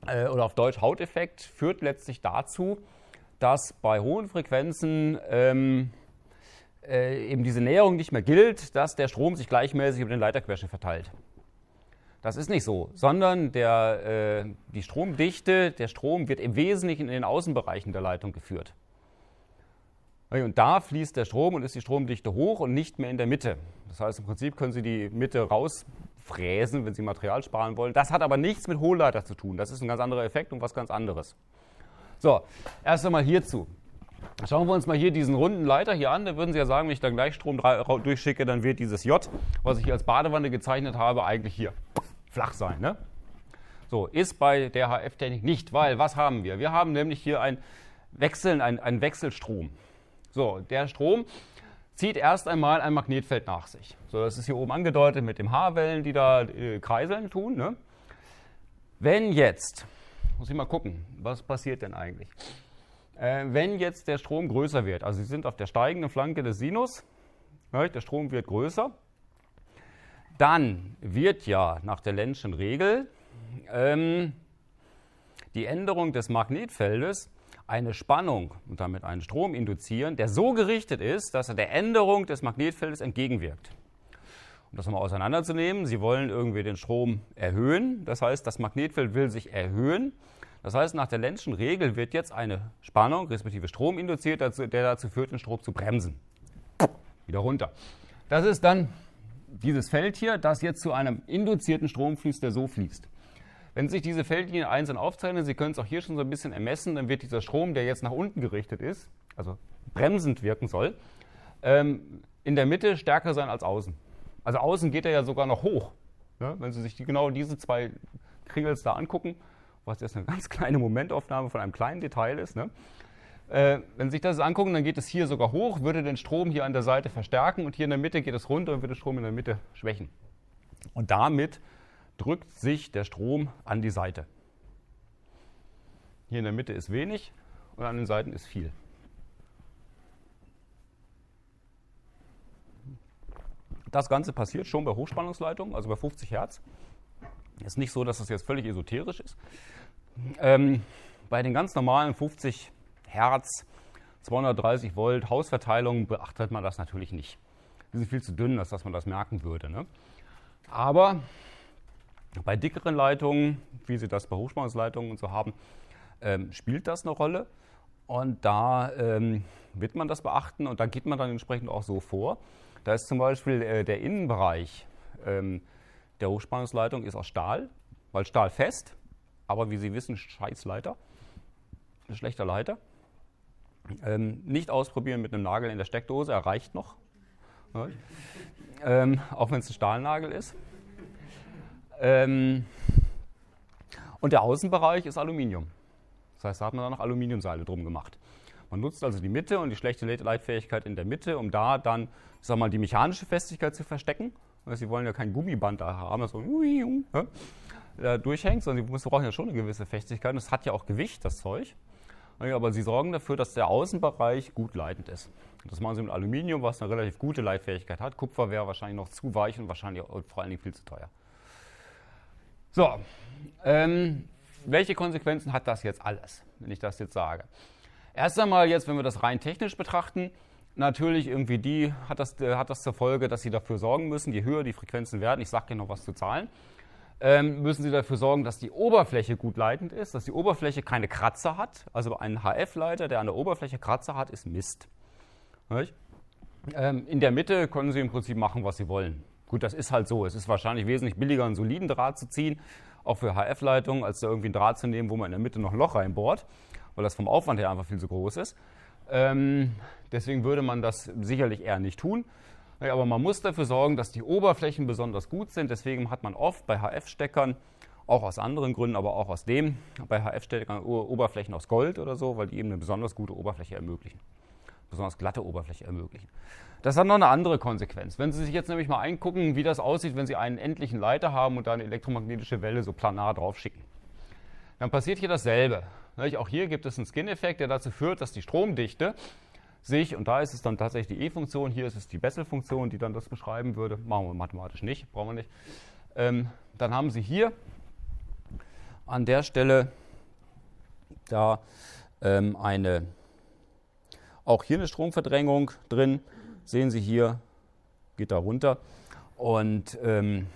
S1: äh, oder auf Deutsch Hauteffekt führt letztlich dazu, dass bei hohen Frequenzen ähm, äh, eben diese Näherung nicht mehr gilt, dass der Strom sich gleichmäßig über den Leiterquerschnitt verteilt. Das ist nicht so, sondern der, äh, die Stromdichte, der Strom wird im Wesentlichen in den Außenbereichen der Leitung geführt. Und da fließt der Strom und ist die Stromdichte hoch und nicht mehr in der Mitte. Das heißt, im Prinzip können Sie die Mitte rausfräsen, wenn Sie Material sparen wollen. Das hat aber nichts mit Hohlleiter zu tun. Das ist ein ganz anderer Effekt und was ganz anderes. So, erst einmal hierzu. Schauen wir uns mal hier diesen runden Leiter hier an. Da würden Sie ja sagen, wenn ich dann gleich Strom durchschicke, dann wird dieses J, was ich hier als Badewanne gezeichnet habe, eigentlich hier flach sein. Ne? So, ist bei der HF-Technik nicht, weil was haben wir? Wir haben nämlich hier ein Wechseln, ein, ein Wechselstrom. So, der Strom zieht erst einmal ein Magnetfeld nach sich. So, das ist hier oben angedeutet mit den H-Wellen, die da äh, kreiseln tun. Ne? Wenn jetzt, muss ich mal gucken, was passiert denn eigentlich? Äh, wenn jetzt der Strom größer wird, also Sie sind auf der steigenden Flanke des Sinus, ne, der Strom wird größer, dann wird ja nach der Lenzschen Regel ähm, die Änderung des Magnetfeldes eine Spannung und damit einen Strom induzieren, der so gerichtet ist, dass er der Änderung des Magnetfeldes entgegenwirkt. Um das nochmal auseinanderzunehmen, Sie wollen irgendwie den Strom erhöhen, das heißt, das Magnetfeld will sich erhöhen. Das heißt, nach der Lenzschen Regel wird jetzt eine Spannung, respektive Strom induziert, der dazu führt, den Strom zu bremsen. Wieder runter. Das ist dann dieses Feld hier, das jetzt zu einem induzierten Strom fließt, der so fließt. Wenn Sie sich diese Feldlinien einzeln aufzeichnen, Sie können es auch hier schon so ein bisschen ermessen, dann wird dieser Strom, der jetzt nach unten gerichtet ist, also bremsend wirken soll, ähm, in der Mitte stärker sein als außen. Also außen geht er ja sogar noch hoch. Ja? Ne? Wenn Sie sich die, genau diese zwei Kringels da angucken, was jetzt eine ganz kleine Momentaufnahme von einem kleinen Detail ist, ne? äh, wenn Sie sich das angucken, dann geht es hier sogar hoch, würde den Strom hier an der Seite verstärken und hier in der Mitte geht es runter und würde den Strom in der Mitte schwächen. Und damit drückt sich der Strom an die Seite. Hier in der Mitte ist wenig und an den Seiten ist viel. Das Ganze passiert schon bei Hochspannungsleitungen, also bei 50 Hertz. Ist nicht so, dass das jetzt völlig esoterisch ist. Ähm, bei den ganz normalen 50 Hertz, 230 Volt Hausverteilungen beachtet man das natürlich nicht. Die sind viel zu dünn, als dass man das merken würde. Ne? Aber bei dickeren Leitungen, wie Sie das bei Hochspannungsleitungen und so haben, ähm, spielt das eine Rolle. Und da ähm, wird man das beachten und da geht man dann entsprechend auch so vor. Da ist zum Beispiel äh, der Innenbereich ähm, der Hochspannungsleitung ist aus Stahl, weil Stahl fest, aber wie Sie wissen, Scheißleiter, schlechter Leiter. Ähm, nicht ausprobieren mit einem Nagel in der Steckdose, erreicht noch. Ne? Ähm, auch wenn es ein Stahlnagel ist. Ähm, und der Außenbereich ist Aluminium. Das heißt, da hat man dann noch Aluminiumseile drum gemacht. Man nutzt also die Mitte und die schlechte Leitfähigkeit in der Mitte, um da dann, sag mal, die mechanische Festigkeit zu verstecken. Sie wollen ja kein Gummiband da haben, das so da durchhängt, sondern sie brauchen ja schon eine gewisse Festigkeit. Das hat ja auch Gewicht, das Zeug. Aber sie sorgen dafür, dass der Außenbereich gut leitend ist. Das machen sie mit Aluminium, was eine relativ gute Leitfähigkeit hat. Kupfer wäre wahrscheinlich noch zu weich und wahrscheinlich und vor allen Dingen viel zu teuer. So, ähm, welche Konsequenzen hat das jetzt alles, wenn ich das jetzt sage? Erst einmal jetzt, wenn wir das rein technisch betrachten, natürlich irgendwie die hat das, äh, hat das zur Folge, dass sie dafür sorgen müssen, je höher die Frequenzen werden, ich sage dir noch was zu Zahlen, ähm, müssen sie dafür sorgen, dass die Oberfläche gut leitend ist, dass die Oberfläche keine Kratzer hat. Also ein HF-Leiter, der an der Oberfläche Kratzer hat, ist Mist. Ähm, in der Mitte können sie im Prinzip machen, was sie wollen. Gut, das ist halt so. Es ist wahrscheinlich wesentlich billiger, einen soliden Draht zu ziehen, auch für HF-Leitungen, als da irgendwie einen Draht zu nehmen, wo man in der Mitte noch ein Loch reinbohrt, weil das vom Aufwand her einfach viel zu groß ist. Ähm, deswegen würde man das sicherlich eher nicht tun. Aber man muss dafür sorgen, dass die Oberflächen besonders gut sind. Deswegen hat man oft bei HF-Steckern, auch aus anderen Gründen, aber auch aus dem, bei HF-Steckern Oberflächen aus Gold oder so, weil die eben eine besonders gute Oberfläche ermöglichen besonders glatte Oberfläche ermöglichen. Das hat noch eine andere Konsequenz. Wenn Sie sich jetzt nämlich mal angucken, wie das aussieht, wenn Sie einen endlichen Leiter haben und da eine elektromagnetische Welle so planar drauf schicken, dann passiert hier dasselbe. Auch hier gibt es einen Skin-Effekt, der dazu führt, dass die Stromdichte sich, und da ist es dann tatsächlich die E-Funktion, hier ist es die Bessel-Funktion, die dann das beschreiben würde, machen wir mathematisch nicht, brauchen wir nicht, ähm, dann haben Sie hier an der Stelle da ähm, eine auch hier eine Stromverdrängung drin. Sehen Sie hier, geht da runter. Und ähm,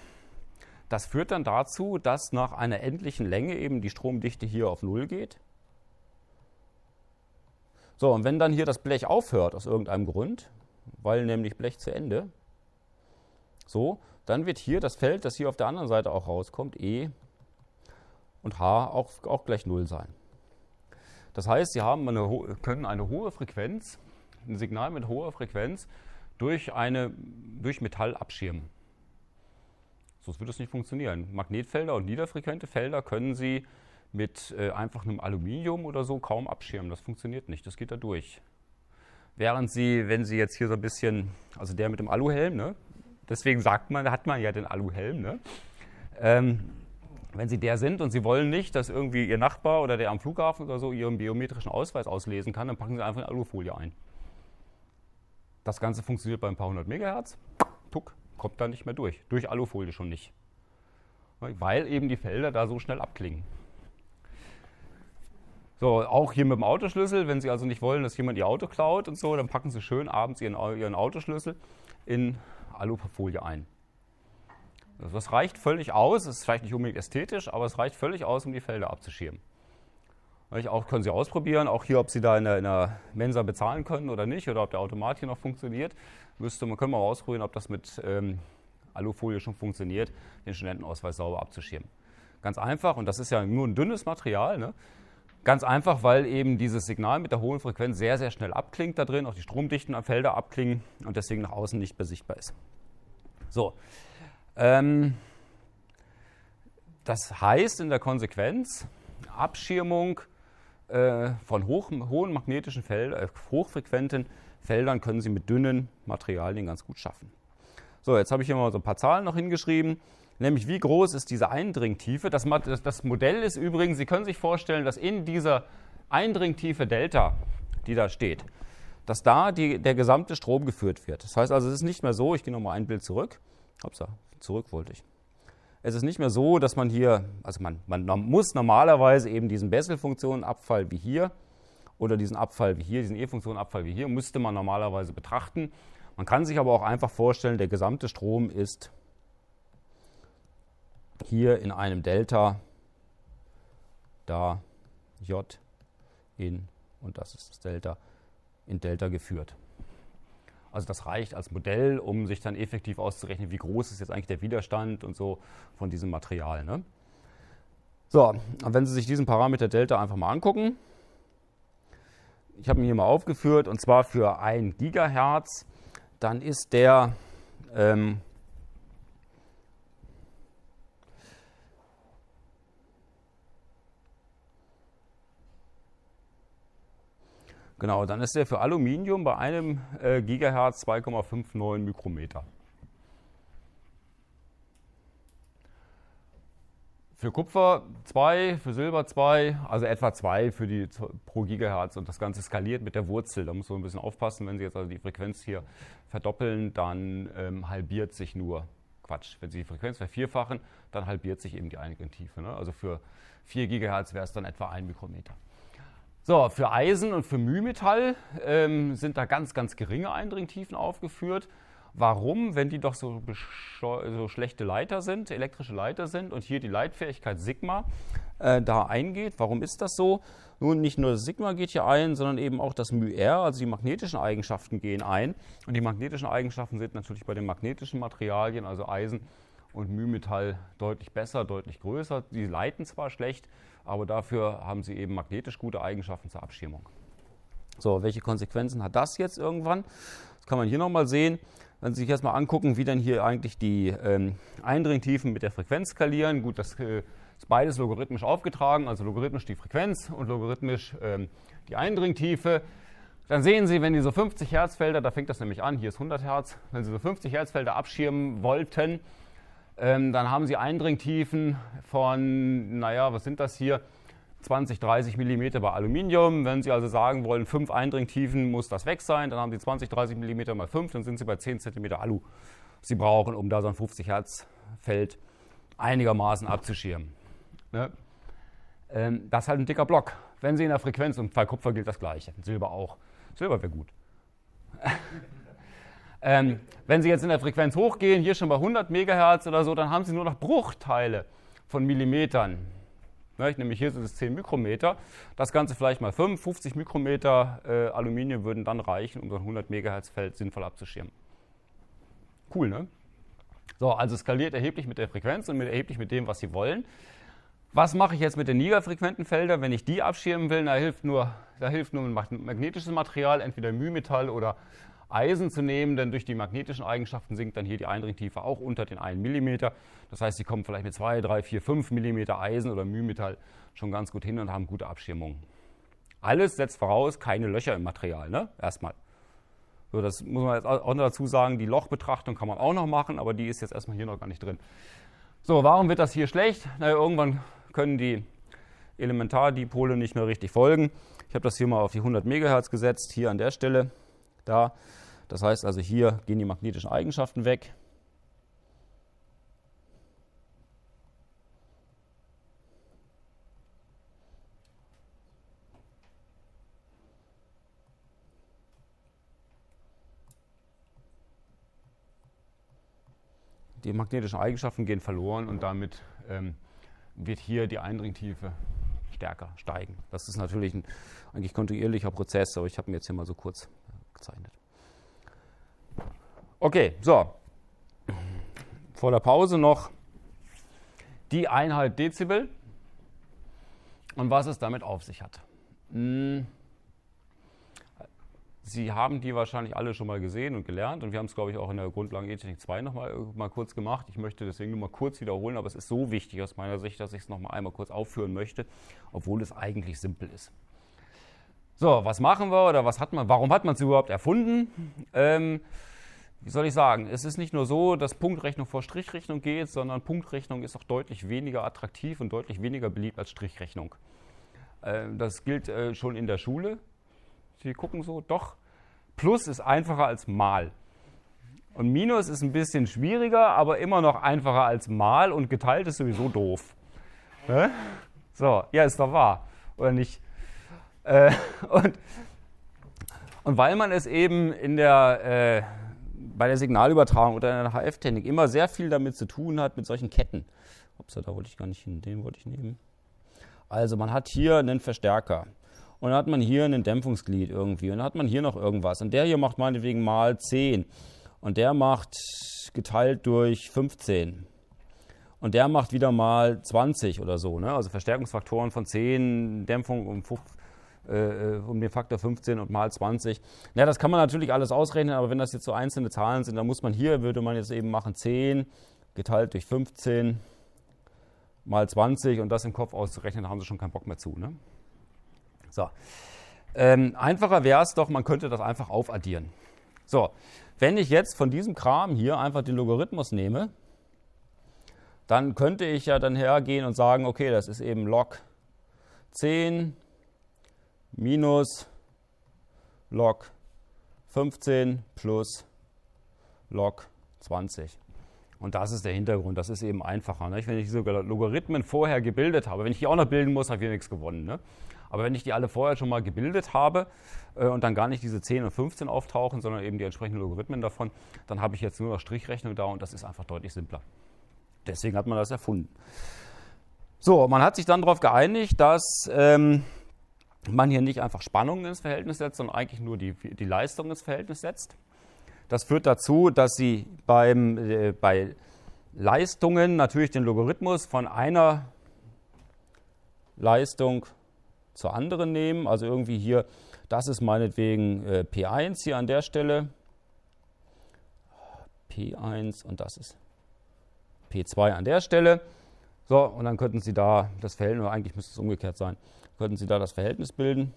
S1: das führt dann dazu, dass nach einer endlichen Länge eben die Stromdichte hier auf Null geht. So, und wenn dann hier das Blech aufhört aus irgendeinem Grund, weil nämlich Blech zu Ende, so, dann wird hier das Feld, das hier auf der anderen Seite auch rauskommt, E und H auch, auch gleich Null sein. Das heißt, sie haben eine, können eine hohe Frequenz, ein Signal mit hoher Frequenz, durch, eine, durch Metall abschirmen. Sonst würde es nicht funktionieren. Magnetfelder und niederfrequente Felder können Sie mit äh, einfach einem Aluminium oder so kaum abschirmen. Das funktioniert nicht, das geht da durch. Während Sie, wenn Sie jetzt hier so ein bisschen, also der mit dem Aluhelm, ne? deswegen sagt man, hat man ja den Aluhelm, ne? Ähm, wenn Sie der sind und Sie wollen nicht, dass irgendwie Ihr Nachbar oder der am Flughafen oder so Ihren biometrischen Ausweis auslesen kann, dann packen Sie einfach eine Alufolie ein. Das Ganze funktioniert bei ein paar hundert Megahertz. Tuck, kommt da nicht mehr durch. Durch Alufolie schon nicht. Weil eben die Felder da so schnell abklingen. So, auch hier mit dem Autoschlüssel, wenn Sie also nicht wollen, dass jemand Ihr Auto klaut und so, dann packen Sie schön abends Ihren, Ihren Autoschlüssel in Alufolie ein. Also das reicht völlig aus, es ist vielleicht nicht unbedingt ästhetisch, aber es reicht völlig aus, um die Felder abzuschirmen. Auch können Sie ausprobieren, auch hier, ob Sie da in der, in der, Mensa bezahlen können oder nicht, oder ob der Automat hier noch funktioniert. Müsste, man können mal ausprobieren, ob das mit ähm, Alufolie schon funktioniert, den Studentenausweis sauber abzuschirmen. Ganz einfach, und das ist ja nur ein dünnes Material, ne? ganz einfach, weil eben dieses Signal mit der hohen Frequenz sehr, sehr schnell abklingt da drin, auch die Stromdichten am Felder abklingen und deswegen nach außen nicht besichtbar ist. So, ähm, das heißt in der Konsequenz Abschirmung äh, von hoch, hohen magnetischen Feldern, äh, hochfrequenten Feldern können Sie mit dünnen Materialien ganz gut schaffen. So, jetzt habe ich hier mal so ein paar Zahlen noch hingeschrieben, nämlich wie groß ist diese Eindringtiefe. Das, das, Modell ist übrigens, Sie können sich vorstellen, dass in dieser Eindringtiefe Delta, die da steht, dass da die, der gesamte Strom geführt wird. Das heißt also, es ist nicht mehr so, ich gehe nochmal ein Bild zurück, Upsa, Zurück wollte ich. Es ist nicht mehr so, dass man hier, also man, man muss normalerweise eben diesen Bessel-Funktionen-Abfall wie hier oder diesen Abfall wie hier, diesen E-Funktionen-Abfall wie hier, müsste man normalerweise betrachten. Man kann sich aber auch einfach vorstellen, der gesamte Strom ist hier in einem Delta, da J in, und das ist das Delta, in Delta geführt. Also das reicht als Modell, um sich dann effektiv auszurechnen, wie groß ist jetzt eigentlich der Widerstand und so von diesem Material. Ne? So, und wenn Sie sich diesen Parameter Delta einfach mal angucken, ich habe ihn hier mal aufgeführt, und zwar für 1 Gigahertz, dann ist der ähm, Genau, dann ist der für Aluminium bei einem äh, Gigahertz 2,59 Mikrometer. Für Kupfer 2, für Silber 2, also etwa 2 für die pro Gigahertz und das Ganze skaliert mit der Wurzel. Da muss man ein bisschen aufpassen, wenn Sie jetzt also die Frequenz hier verdoppeln, dann ähm, halbiert sich nur Quatsch. Wenn Sie die Frequenz vervierfachen, dann halbiert sich eben die Eigentiefe. Ne? Also für 4 Gigahertz wäre es dann etwa 1 Mikrometer. So, für Eisen und für Mühmetall ähm, sind da ganz, ganz geringe Eindringtiefen aufgeführt. Warum, wenn die doch so, so, schlechte Leiter sind, elektrische Leiter sind und hier die Leitfähigkeit Sigma äh, da eingeht? Warum ist das so? Nun, nicht nur das Sigma geht hier ein, sondern eben auch das μr, also die magnetischen Eigenschaften gehen ein. Und die magnetischen Eigenschaften sind natürlich bei den magnetischen Materialien, also Eisen und Mühmetall, deutlich besser, deutlich größer. Die leiten zwar schlecht, aber dafür haben sie eben magnetisch gute Eigenschaften zur Abschirmung. So, welche Konsequenzen hat das jetzt irgendwann? Das kann man hier nochmal sehen. Wenn Sie sich erstmal angucken, wie denn hier eigentlich die ähm, Eindringtiefen mit der Frequenz skalieren. Gut, das äh, ist beides logarithmisch aufgetragen, also logarithmisch die Frequenz und logarithmisch ähm, die Eindringtiefe. Dann sehen Sie, wenn diese 50 Hertz Felder, da fängt das nämlich an, hier ist 100 Hertz, wenn Sie so 50 Hertz Felder abschirmen wollten, ähm, dann haben Sie Eindringtiefen von, naja, was sind das hier? 20, 30 mm bei Aluminium. Wenn Sie also sagen wollen, 5 Eindringtiefen muss das weg sein, dann haben Sie 20, 30 mm mal 5, dann sind Sie bei 10 cm Alu. Sie brauchen, um da so ein 50 Hertz Feld einigermaßen abzuschirmen. Ne? Ähm, das ist halt ein dicker Block. Wenn Sie in der Frequenz und bei Kupfer gilt das Gleiche, Silber auch. Silber wäre gut. Ähm, wenn Sie jetzt in der Frequenz hochgehen, hier schon bei 100 MHz oder so, dann haben Sie nur noch Bruchteile von Millimetern. Ne, nämlich hier sind es 10 Mikrometer. Das Ganze vielleicht mal 5, 50 Mikrometer äh, Aluminium würden dann reichen, um so ein 100 mhz Feld sinnvoll abzuschirmen. Cool, ne? So, also skaliert erheblich mit der Frequenz und mit, erheblich mit dem, was Sie wollen. Was mache ich jetzt mit den niederfrequenten Feldern? Wenn ich die abschirmen will, da hilft nur, da hilft nur ein magnetisches Material, entweder Mühmetall oder Eisen zu nehmen, denn durch die magnetischen Eigenschaften sinkt dann hier die Eindringtiefe auch unter den 1 mm. Das heißt, sie kommen vielleicht mit 2, 3, 4, 5 mm Eisen oder Mühmetall schon ganz gut hin und haben gute Abschirmung. Alles setzt voraus, keine Löcher im Material, ne? Erstmal. So, das muss man jetzt auch noch dazu sagen, die Lochbetrachtung kann man auch noch machen, aber die ist jetzt erstmal hier noch gar nicht drin. So, warum wird das hier schlecht? Na ja, irgendwann können die Elementardipole nicht mehr richtig folgen. Ich habe das hier mal auf die 100 MHz gesetzt, hier an der Stelle da. Das heißt also, hier gehen die magnetischen Eigenschaften weg. Die magnetischen Eigenschaften gehen verloren und damit ähm, wird hier die Eindringtiefe stärker steigen. Das ist natürlich ein eigentlich kontinuierlicher Prozess, aber ich habe mir jetzt hier mal so kurz gezeichnet. Okay, so. Vor der Pause noch die Einheit Dezibel und was es damit auf sich hat. Hm. Sie haben die wahrscheinlich alle schon mal gesehen und gelernt und wir haben es, glaube ich, auch in der Grundlagen Ethik 2 noch äh, mal kurz gemacht. Ich möchte deswegen nur mal kurz wiederholen, aber es ist so wichtig aus meiner Sicht, dass ich es noch mal einmal kurz aufführen möchte, obwohl es eigentlich simpel ist. So, was machen wir oder was hat man, warum hat man es überhaupt erfunden? Ähm, wie soll ich sagen, es ist nicht nur so, dass Punktrechnung vor Strichrechnung geht, sondern Punktrechnung ist auch deutlich weniger attraktiv und deutlich weniger beliebt als Strichrechnung. Ähm, das gilt äh, schon in der Schule. Sie gucken so, doch, Plus ist einfacher als Mal. Und Minus ist ein bisschen schwieriger, aber immer noch einfacher als Mal und geteilt ist sowieso doof. Ne? So, ja, ist doch wahr, oder nicht? Äh, und, und, weil man es eben in der, äh, bei der Signalübertragung oder in der HF-Technik immer sehr viel damit zu tun hat, mit solchen Ketten. Ups, da wollte ich gar nicht hin, den wollte ich nehmen. Also man hat hier einen Verstärker und dann hat man hier ein Dämpfungsglied irgendwie und dann hat man hier noch irgendwas und der hier macht meinetwegen mal 10 und der macht geteilt durch 15 und der macht wieder mal 20 oder so. Ne? Also Verstärkungsfaktoren von 10, Dämpfung um äh, äh, um den Faktor 15 und mal 20. Ja, das kann man natürlich alles ausrechnen, aber wenn das jetzt so einzelne Zahlen sind, dann muss man hier, würde man jetzt eben machen 10 geteilt durch 15 mal 20 und das im Kopf auszurechnen, da haben sie schon keinen Bock mehr zu. Ne? So. Ähm, einfacher wäre es doch, man könnte das einfach aufaddieren. So, wenn ich jetzt von diesem Kram hier einfach den Logarithmus nehme, dann könnte ich ja dann hergehen und sagen, okay, das ist eben log 10 minus log 15 plus log 20. Und das ist der Hintergrund, das ist eben einfacher. Nicht? Ne? Wenn ich diese Logarithmen vorher gebildet habe, wenn ich die auch noch bilden muss, habe ich nichts gewonnen. Ne? Aber wenn ich die alle vorher schon mal gebildet habe äh, und dann gar nicht diese 10 und 15 auftauchen, sondern eben die entsprechenden Logarithmen davon, dann habe ich jetzt nur noch Strichrechnung da und das ist einfach deutlich simpler. Deswegen hat man das erfunden. So, man hat sich dann darauf geeinigt, dass ähm, man hier nicht einfach Spannungen ins Verhältnis setzt, sondern eigentlich nur die, die Leistung ins Verhältnis setzt. Das führt dazu, dass Sie beim, äh, bei Leistungen natürlich den Logarithmus von einer Leistung zur anderen nehmen. Also irgendwie hier, das ist meinetwegen äh, P1 hier an der Stelle. P1 und das ist P2 an der Stelle. So, und dann könnten Sie da das Verhältnis, eigentlich müsste es umgekehrt sein, könnten Sie da das Verhältnis bilden.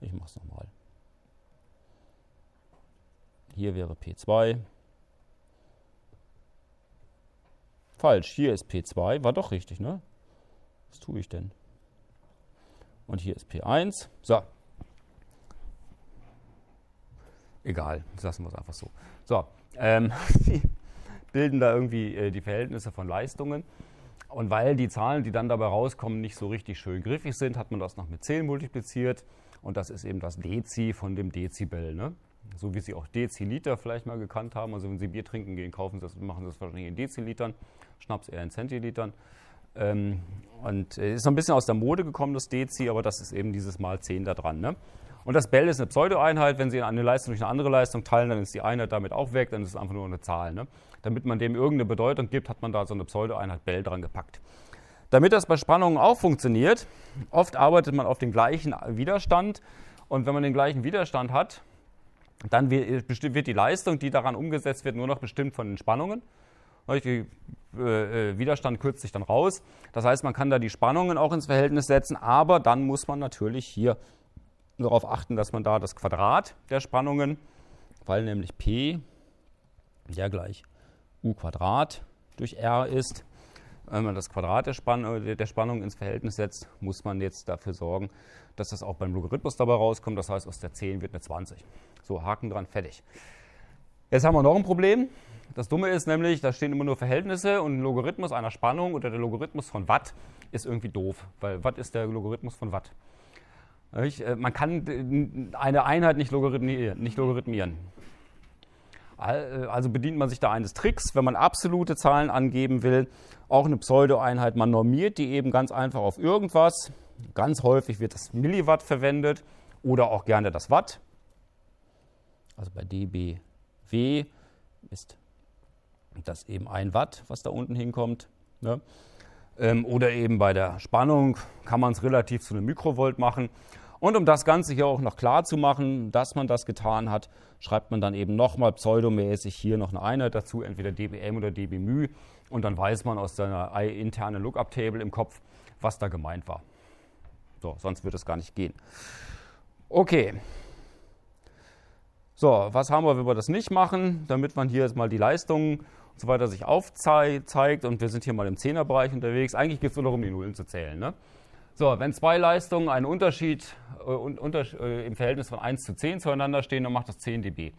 S1: Ich mache es nochmal. Hier wäre P2. Falsch, hier ist P2. War doch richtig, ne? Was tue ich denn? Und hier ist P1. So. Egal, jetzt lassen wir es einfach so. So, ähm, Sie bilden da irgendwie äh, die Verhältnisse von Leistungen. Und weil die Zahlen, die dann dabei rauskommen, nicht so richtig schön griffig sind, hat man das noch mit 10 multipliziert. Und das ist eben das Dezi von dem Dezibel. Ne? So wie Sie auch Deziliter vielleicht mal gekannt haben. Also wenn Sie Bier trinken gehen, kaufen Sie das, machen Sie das wahrscheinlich in Dezilitern, Schnaps eher in Zentilitern. Ähm, und äh, ist noch ein bisschen aus der Mode gekommen, das Dezi, aber das ist eben dieses Mal 10 da dran. Ne? Und das Bell ist eine Pseudo-Einheit. Wenn Sie eine Leistung durch eine andere Leistung teilen, dann ist die Einheit damit auch weg, dann ist es einfach nur eine Zahl. Ne? Damit man dem irgendeine Bedeutung gibt, hat man da so eine Pseudo-Einheit Bell dran gepackt. Damit das bei Spannungen auch funktioniert, oft arbeitet man auf den gleichen Widerstand. Und wenn man den gleichen Widerstand hat, dann wird die Leistung, die daran umgesetzt wird, nur noch bestimmt von den Spannungen. Ne, Der äh, äh, Widerstand kürzt sich dann raus. Das heißt, man kann da die Spannungen auch ins Verhältnis setzen, aber dann muss man natürlich hier müssen darauf achten, dass man da das Quadrat der Spannungen, weil nämlich P ja gleich U Quadrat durch R ist, wenn man das Quadrat der, Spann äh, der Spannung ins Verhältnis setzt, muss man jetzt dafür sorgen, dass das auch beim Logarithmus dabei rauskommt. Das heißt, aus der 10 wird eine 20. So, Haken dran, fertig. Jetzt haben wir noch ein Problem. Das Dumme ist nämlich, da stehen immer nur Verhältnisse und ein Logarithmus einer Spannung oder der Logarithmus von Watt ist irgendwie doof, weil Watt ist der Logarithmus von Watt. Äh, man kann äh, eine Einheit nicht logarithmieren. Äh, also bedient man sich da eines Tricks, wenn man absolute Zahlen angeben will. Auch eine Pseudo-Einheit, man normiert die eben ganz einfach auf irgendwas. Ganz häufig wird das Milliwatt verwendet oder auch gerne das Watt. Also bei dBW ist das eben ein Watt, was da unten hinkommt. Ne? ähm, oder eben bei der Spannung kann man es relativ zu einem Mikrovolt machen. Und um das Ganze hier auch noch klar zu machen, dass man das getan hat, schreibt man dann eben nochmal pseudomäßig hier noch eine Einheit dazu, entweder dBm oder dBmü. Und dann weiß man aus seiner internen Lookup-Table im Kopf, was da gemeint war. So, sonst wird es gar nicht gehen. Okay. So, was haben wir, wenn wir das nicht machen? Damit man hier jetzt mal die Leistungen und so weiter sich aufzeigt und wir sind hier mal im Zehnerbereich unterwegs. Eigentlich geht es nur darum, die Nullen zu zählen. Ne? So, wenn zwei Leistungen einen Unterschied äh, un, unter, äh, im Verhältnis von 1 zu 10 zueinander stehen, dann macht das 10 dB.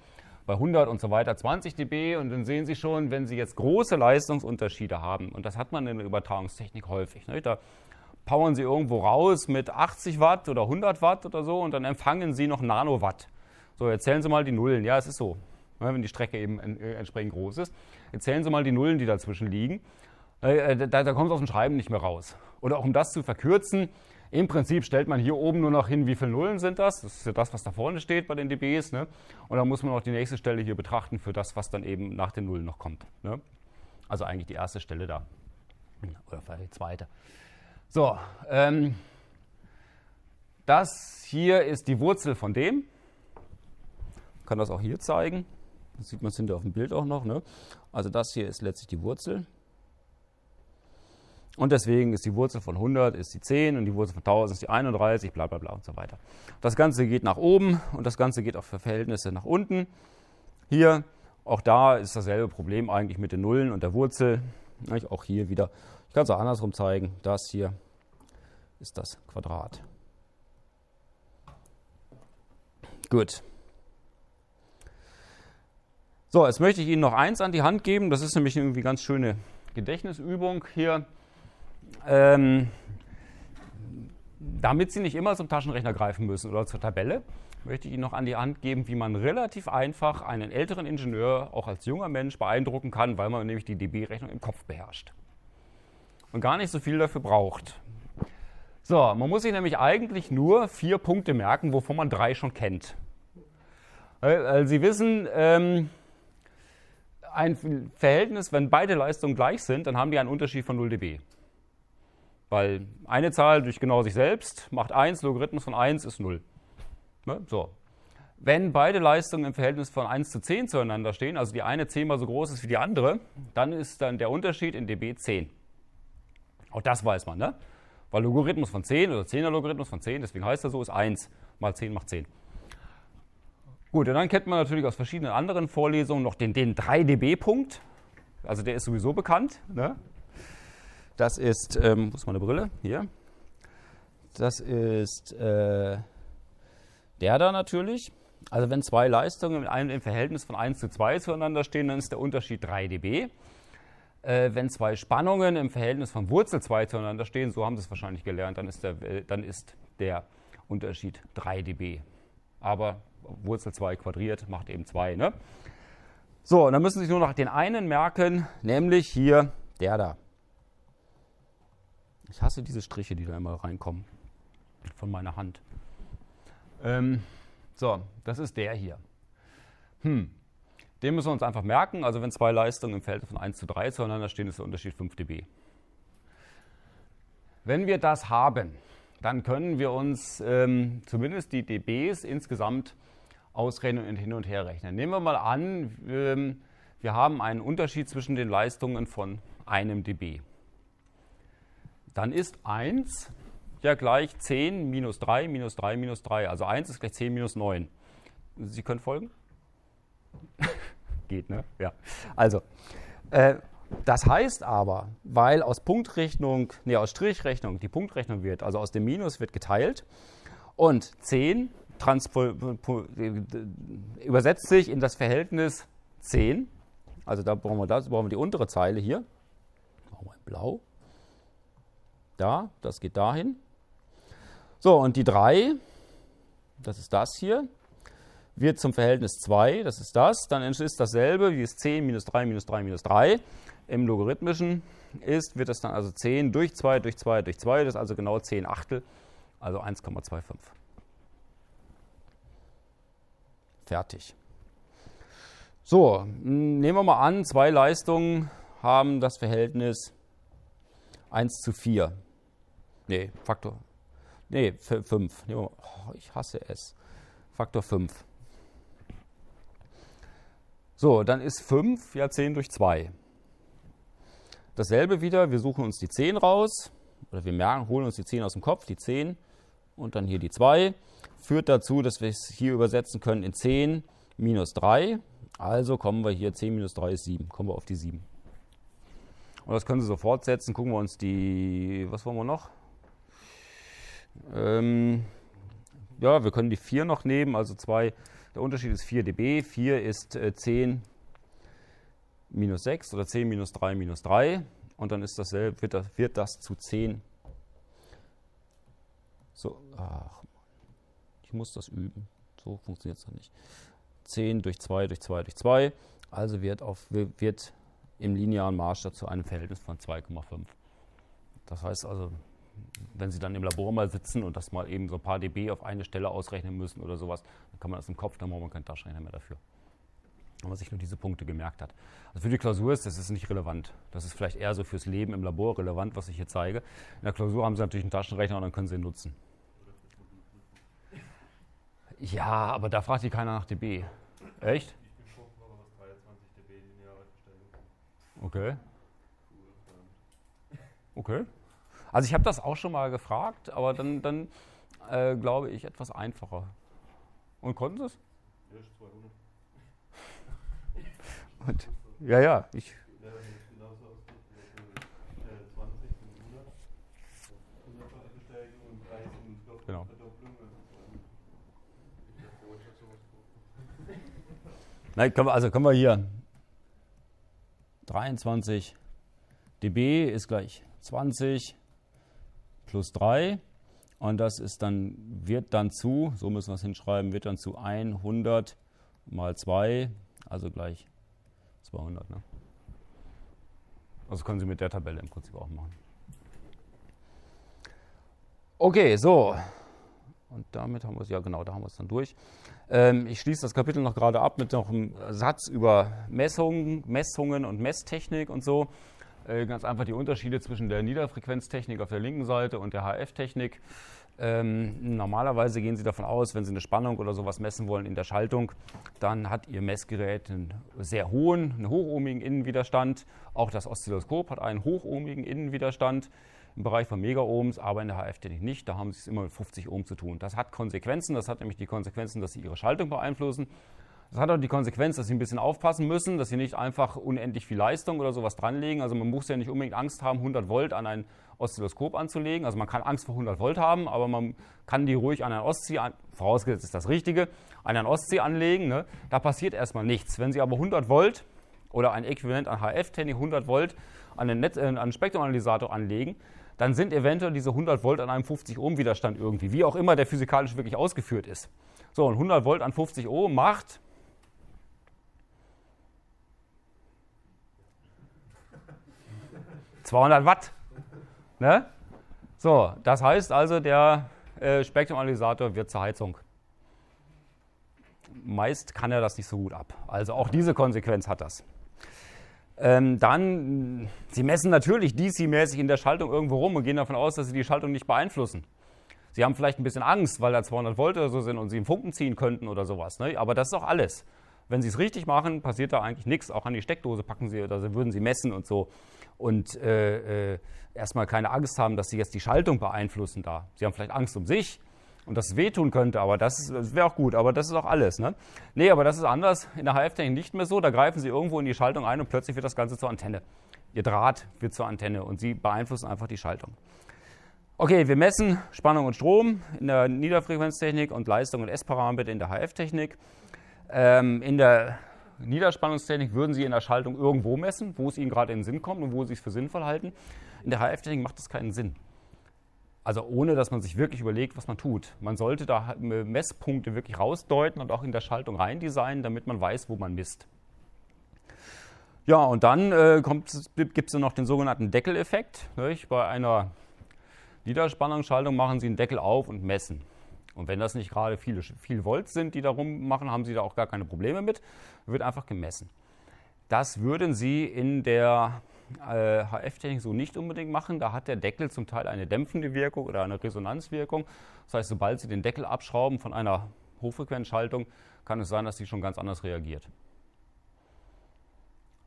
S1: Bei 100 und so weiter 20 dB und dann sehen Sie schon, wenn Sie jetzt große Leistungsunterschiede haben, und das hat man in der Übertragungstechnik häufig, ne? da powern Sie irgendwo raus mit 80 Watt oder 100 Watt oder so und dann empfangen Sie noch Nanowatt. So, jetzt zählen Sie mal die Nullen. Ja, es ist so. Ne, wenn die Strecke eben äh, entsprechend groß ist. Jetzt zählen Sie mal die Nullen, die dazwischen liegen. Äh, äh, da, da kommt es aus dem Schreiben nicht mehr raus. Oder auch um das zu verkürzen, im Prinzip stellt man hier oben nur noch hin, wie viele Nullen sind das. Das ist ja das, was da vorne steht bei den dBs. Ne? Und dann muss man auch die nächste Stelle hier betrachten für das, was dann eben nach den Nullen noch kommt. Ne? Also eigentlich die erste Stelle da. Oder vielleicht die zweite. So, ähm, das hier ist die Wurzel von dem. Ich kann das auch hier zeigen. Das sieht man es hinter auf dem Bild auch noch. Ne? Also das hier ist letztlich die Wurzel. Und deswegen ist die Wurzel von 100 ist die 10 und die Wurzel von 1000 ist die 31, bla bla bla und so weiter. Das Ganze geht nach oben und das Ganze geht auch für Verhältnisse nach unten. Hier, auch da ist dasselbe Problem eigentlich mit den Nullen und der Wurzel. Ich auch hier wieder, ich kann es auch andersrum zeigen, das hier ist das Quadrat. Gut. So, jetzt möchte ich Ihnen noch eins an die Hand geben. Das ist nämlich irgendwie ganz schöne Gedächtnisübung hier. Ähm, damit Sie nicht immer zum Taschenrechner greifen müssen oder zur Tabelle, möchte ich Ihnen noch an die Hand geben, wie man relativ einfach einen älteren Ingenieur auch als junger Mensch beeindrucken kann, weil man nämlich die DB-Rechnung im Kopf beherrscht und gar nicht so viel dafür braucht. So, man muss sich nämlich eigentlich nur vier Punkte merken, wovon man drei schon kennt. Sie wissen, ähm, ein Verhältnis, wenn beide Leistungen gleich sind, dann haben die einen Unterschied von 0 dB. Weil eine Zahl durch genau sich selbst macht 1, Logarithmus von 1 ist 0. Ne? So. Wenn beide Leistungen im Verhältnis von 1 zu 10 zueinander stehen, also die eine 10 mal so groß ist wie die andere, dann ist dann der Unterschied in dB 10. Auch das weiß man, ne? Weil Logarithmus von 10 oder 10er Logarithmus von 10, deswegen heißt er so, ist 1 mal 10 macht 10. Gut, und dann kennt man natürlich aus verschiedenen anderen Vorlesungen noch den, den 3dB-Punkt. Also der ist sowieso bekannt. Ne? Das ist, ähm, wo ist meine Brille? Hier. Das ist äh, der da natürlich. Also wenn zwei Leistungen in einem, im Verhältnis von 1 zu 2 zueinander stehen, dann ist der Unterschied 3 dB. Äh, wenn zwei Spannungen im Verhältnis von Wurzel 2 zueinander stehen, so haben sie es wahrscheinlich gelernt, dann ist der, äh, dann ist der Unterschied 3 dB. Aber Wurzel 2 quadriert macht eben 2. Ne? So, und dann müssen Sie sich nur noch den einen merken, nämlich hier der da. Ich hasse diese Striche, die da immer reinkommen von meiner Hand. Ähm, so, das ist der hier. Hm. Den müssen wir uns einfach merken. Also wenn zwei Leistungen im Feld von 1 zu 3 zueinander stehen, ist der Unterschied 5 dB. Wenn wir das haben, dann können wir uns ähm, zumindest die dBs insgesamt ausrechnen und hin und her rechnen. Nehmen wir mal an, ähm, wir haben einen Unterschied zwischen den Leistungen von einem dB. Dann ist 1 ja gleich 10 minus 3 minus 3 minus 3. Also 1 ist gleich 10 minus 9. Sie können folgen? Geht, ne? Ja. Also, äh, das heißt aber, weil aus Punktrechnung, nee, aus Strichrechnung die Punktrechnung wird, also aus dem Minus wird geteilt und 10 äh, übersetzt sich in das Verhältnis 10. Also da brauchen wir das, brauchen wir die untere Zeile hier. Machen wir in blau. Da, das geht dahin. So, und die 3, das ist das hier, wird zum Verhältnis 2, das ist das. Dann ist dasselbe wie es 10 minus 3 minus 3 minus 3 im Logarithmischen ist, wird das dann also 10 durch 2 durch 2 durch 2, das ist also genau 10 Achtel, also 1,25. Fertig. So, nehmen wir mal an, zwei Leistungen haben das Verhältnis 1 zu 4. Ne, Faktor. Nee, 5. Oh, ich hasse es. Faktor 5. So, dann ist 5 ja 10 durch 2. Dasselbe wieder, wir suchen uns die 10 raus. Oder wir merken, holen uns die 10 aus dem Kopf. Die 10 und dann hier die 2, führt dazu, dass wir es hier übersetzen können in 10 minus 3. Also kommen wir hier, 10 minus 3 ist 7, kommen wir auf die 7. Und das können Sie so fortsetzen. Gucken wir uns die, was wollen wir noch? Ähm, ja, wir können die 4 noch nehmen, also 2, der Unterschied ist 4 dB. 4 ist äh, 10 minus 6 oder 10 minus 3 minus 3. Und dann ist das, wird, das, wird das zu 10 so, ach, ich muss das üben. So funktioniert es dann nicht. 10 durch 2 durch 2 durch 2. Also wird, auf, wird im linearen Maßstab zu einem Verhältnis von 2,5. Das heißt also, wenn Sie dann im Labor mal sitzen und das mal eben so ein paar dB auf eine Stelle ausrechnen müssen oder sowas, dann kann man das im Kopf, dann braucht man keinen Taschenrechner mehr dafür wenn man sich nur diese Punkte gemerkt hat. Also für die Klausur ist das ist nicht relevant. Das ist vielleicht eher so fürs Leben im Labor relevant, was ich hier zeige. In der Klausur haben Sie natürlich einen Taschenrechner und dann können Sie ihn nutzen. Ja, aber da fragt Sie keiner nach DB. Echt? Okay. Okay. Also ich habe das auch schon mal gefragt, aber dann, dann äh, glaube ich etwas einfacher. Und konnten Sie es? Ja, 200. Und, ja, ja, ich. Genau. Nein, können wir, also kommen wir hier 23 dB ist gleich 20 plus 3 und das ist dann, wird dann zu, so müssen wir es hinschreiben, wird dann zu 100 mal 2, also gleich 200. Ne? Also können Sie mit der Tabelle im Prinzip auch machen. Okay, so. Und damit haben wir es, ja genau, da haben wir es dann durch. Ähm, ich schließe das Kapitel noch gerade ab mit noch einem Satz über Messungen, Messungen und Messtechnik und so. Äh, ganz einfach die Unterschiede zwischen der Niederfrequenztechnik auf der linken Seite und der HF-Technik. Ähm, normalerweise gehen Sie davon aus, wenn Sie eine Spannung oder sowas messen wollen in der Schaltung, dann hat Ihr Messgerät einen sehr hohen, einen hochohmigen Innenwiderstand. Auch das Oszilloskop hat einen hochohmigen Innenwiderstand im Bereich von Megaohms, aber in der HF-Technik nicht. Da haben Sie es immer mit 50 Ohm zu tun. Das hat Konsequenzen. Das hat nämlich die Konsequenzen, dass Sie Ihre Schaltung beeinflussen. Das hat auch die Konsequenz, dass sie ein bisschen aufpassen müssen, dass sie nicht einfach unendlich viel Leistung oder sowas dranlegen. Also man muss ja nicht unbedingt Angst haben, 100 Volt an ein Oszilloskop anzulegen. Also man kann Angst vor 100 Volt haben, aber man kann die ruhig an ein Ostsee, an, vorausgesetzt ist das Richtige, an ein Ostsee anlegen. Ne? Da passiert erstmal nichts. Wenn Sie aber 100 Volt oder ein Äquivalent an HF-Technik 100 Volt an den, Net, äh, an den Spektrumanalysator anlegen, dann sind eventuell diese 100 Volt an einem 50 Ohm Widerstand irgendwie, wie auch immer der physikalisch wirklich ausgeführt ist. So, und 100 Volt an 50 Ohm macht 200 Watt. Ne? So, das heißt also, der äh, Spektrumanalysator wird zur Heizung. Meist kann er das nicht so gut ab. Also auch diese Konsequenz hat das. Ähm, dann, Sie messen natürlich DC-mäßig in der Schaltung irgendwo rum und gehen davon aus, dass Sie die Schaltung nicht beeinflussen. Sie haben vielleicht ein bisschen Angst, weil da 200 Volt oder so sind und Sie einen Funken ziehen könnten oder sowas. Ne? Aber das ist auch alles. Wenn Sie es richtig machen, passiert da eigentlich nichts. Auch an die Steckdose packen Sie oder würden Sie messen und so und äh, äh, erstmal keine Angst haben, dass sie jetzt die Schaltung beeinflussen da. Sie haben vielleicht Angst um sich und das wehtun könnte, aber das, das wäre auch gut, aber das ist auch alles. Ne? Nee, aber das ist anders. In der HF-Technik nicht mehr so. Da greifen sie irgendwo in die Schaltung ein und plötzlich wird das Ganze zur Antenne. Ihr Draht wird zur Antenne und sie beeinflussen einfach die Schaltung. Okay, wir messen Spannung und Strom in der Niederfrequenztechnik und Leistung und S-Parameter in der HF-Technik. Ähm, in der Niederspannungstechnik würden Sie in der Schaltung irgendwo messen, wo es Ihnen gerade in den Sinn kommt und wo Sie es für sinnvoll halten. In der HF-Technik macht das keinen Sinn. Also ohne, dass man sich wirklich überlegt, was man tut. Man sollte da halt Messpunkte wirklich rausdeuten und auch in der Schaltung reindesignen, damit man weiß, wo man misst. Ja, und dann äh, gibt es noch den sogenannten Deckeleffekt. Nicht? Bei einer Niederspannungsschaltung machen Sie einen Deckel auf und messen. Und wenn das nicht gerade viele, viele Volt sind, die da rummachen, haben Sie da auch gar keine Probleme mit wird einfach gemessen. Das würden Sie in der äh, HF-Technik so nicht unbedingt machen. Da hat der Deckel zum Teil eine dämpfende Wirkung oder eine Resonanzwirkung. Das heißt, sobald Sie den Deckel abschrauben von einer Hochfrequenzschaltung, kann es sein, dass die schon ganz anders reagiert.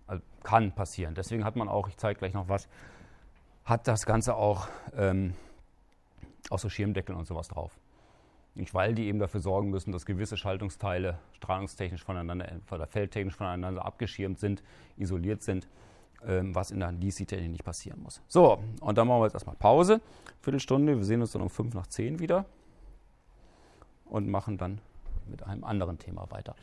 S1: Also kann passieren. Deswegen hat man auch, ich zeige gleich noch was, hat das Ganze auch ähm, auch so Schirmdeckel und sowas drauf. Und weil die eben dafür sorgen müssen, dass gewisse Schaltungsteile strahlungstechnisch voneinander oder feldtechnisch voneinander abgeschirmt sind, isoliert sind, ähm, was in der DC-Technik nicht passieren muss. So, und dann machen wir jetzt erstmal Pause. Viertelstunde, wir sehen uns dann um 5 nach 10 wieder und machen dann mit einem anderen Thema weiter.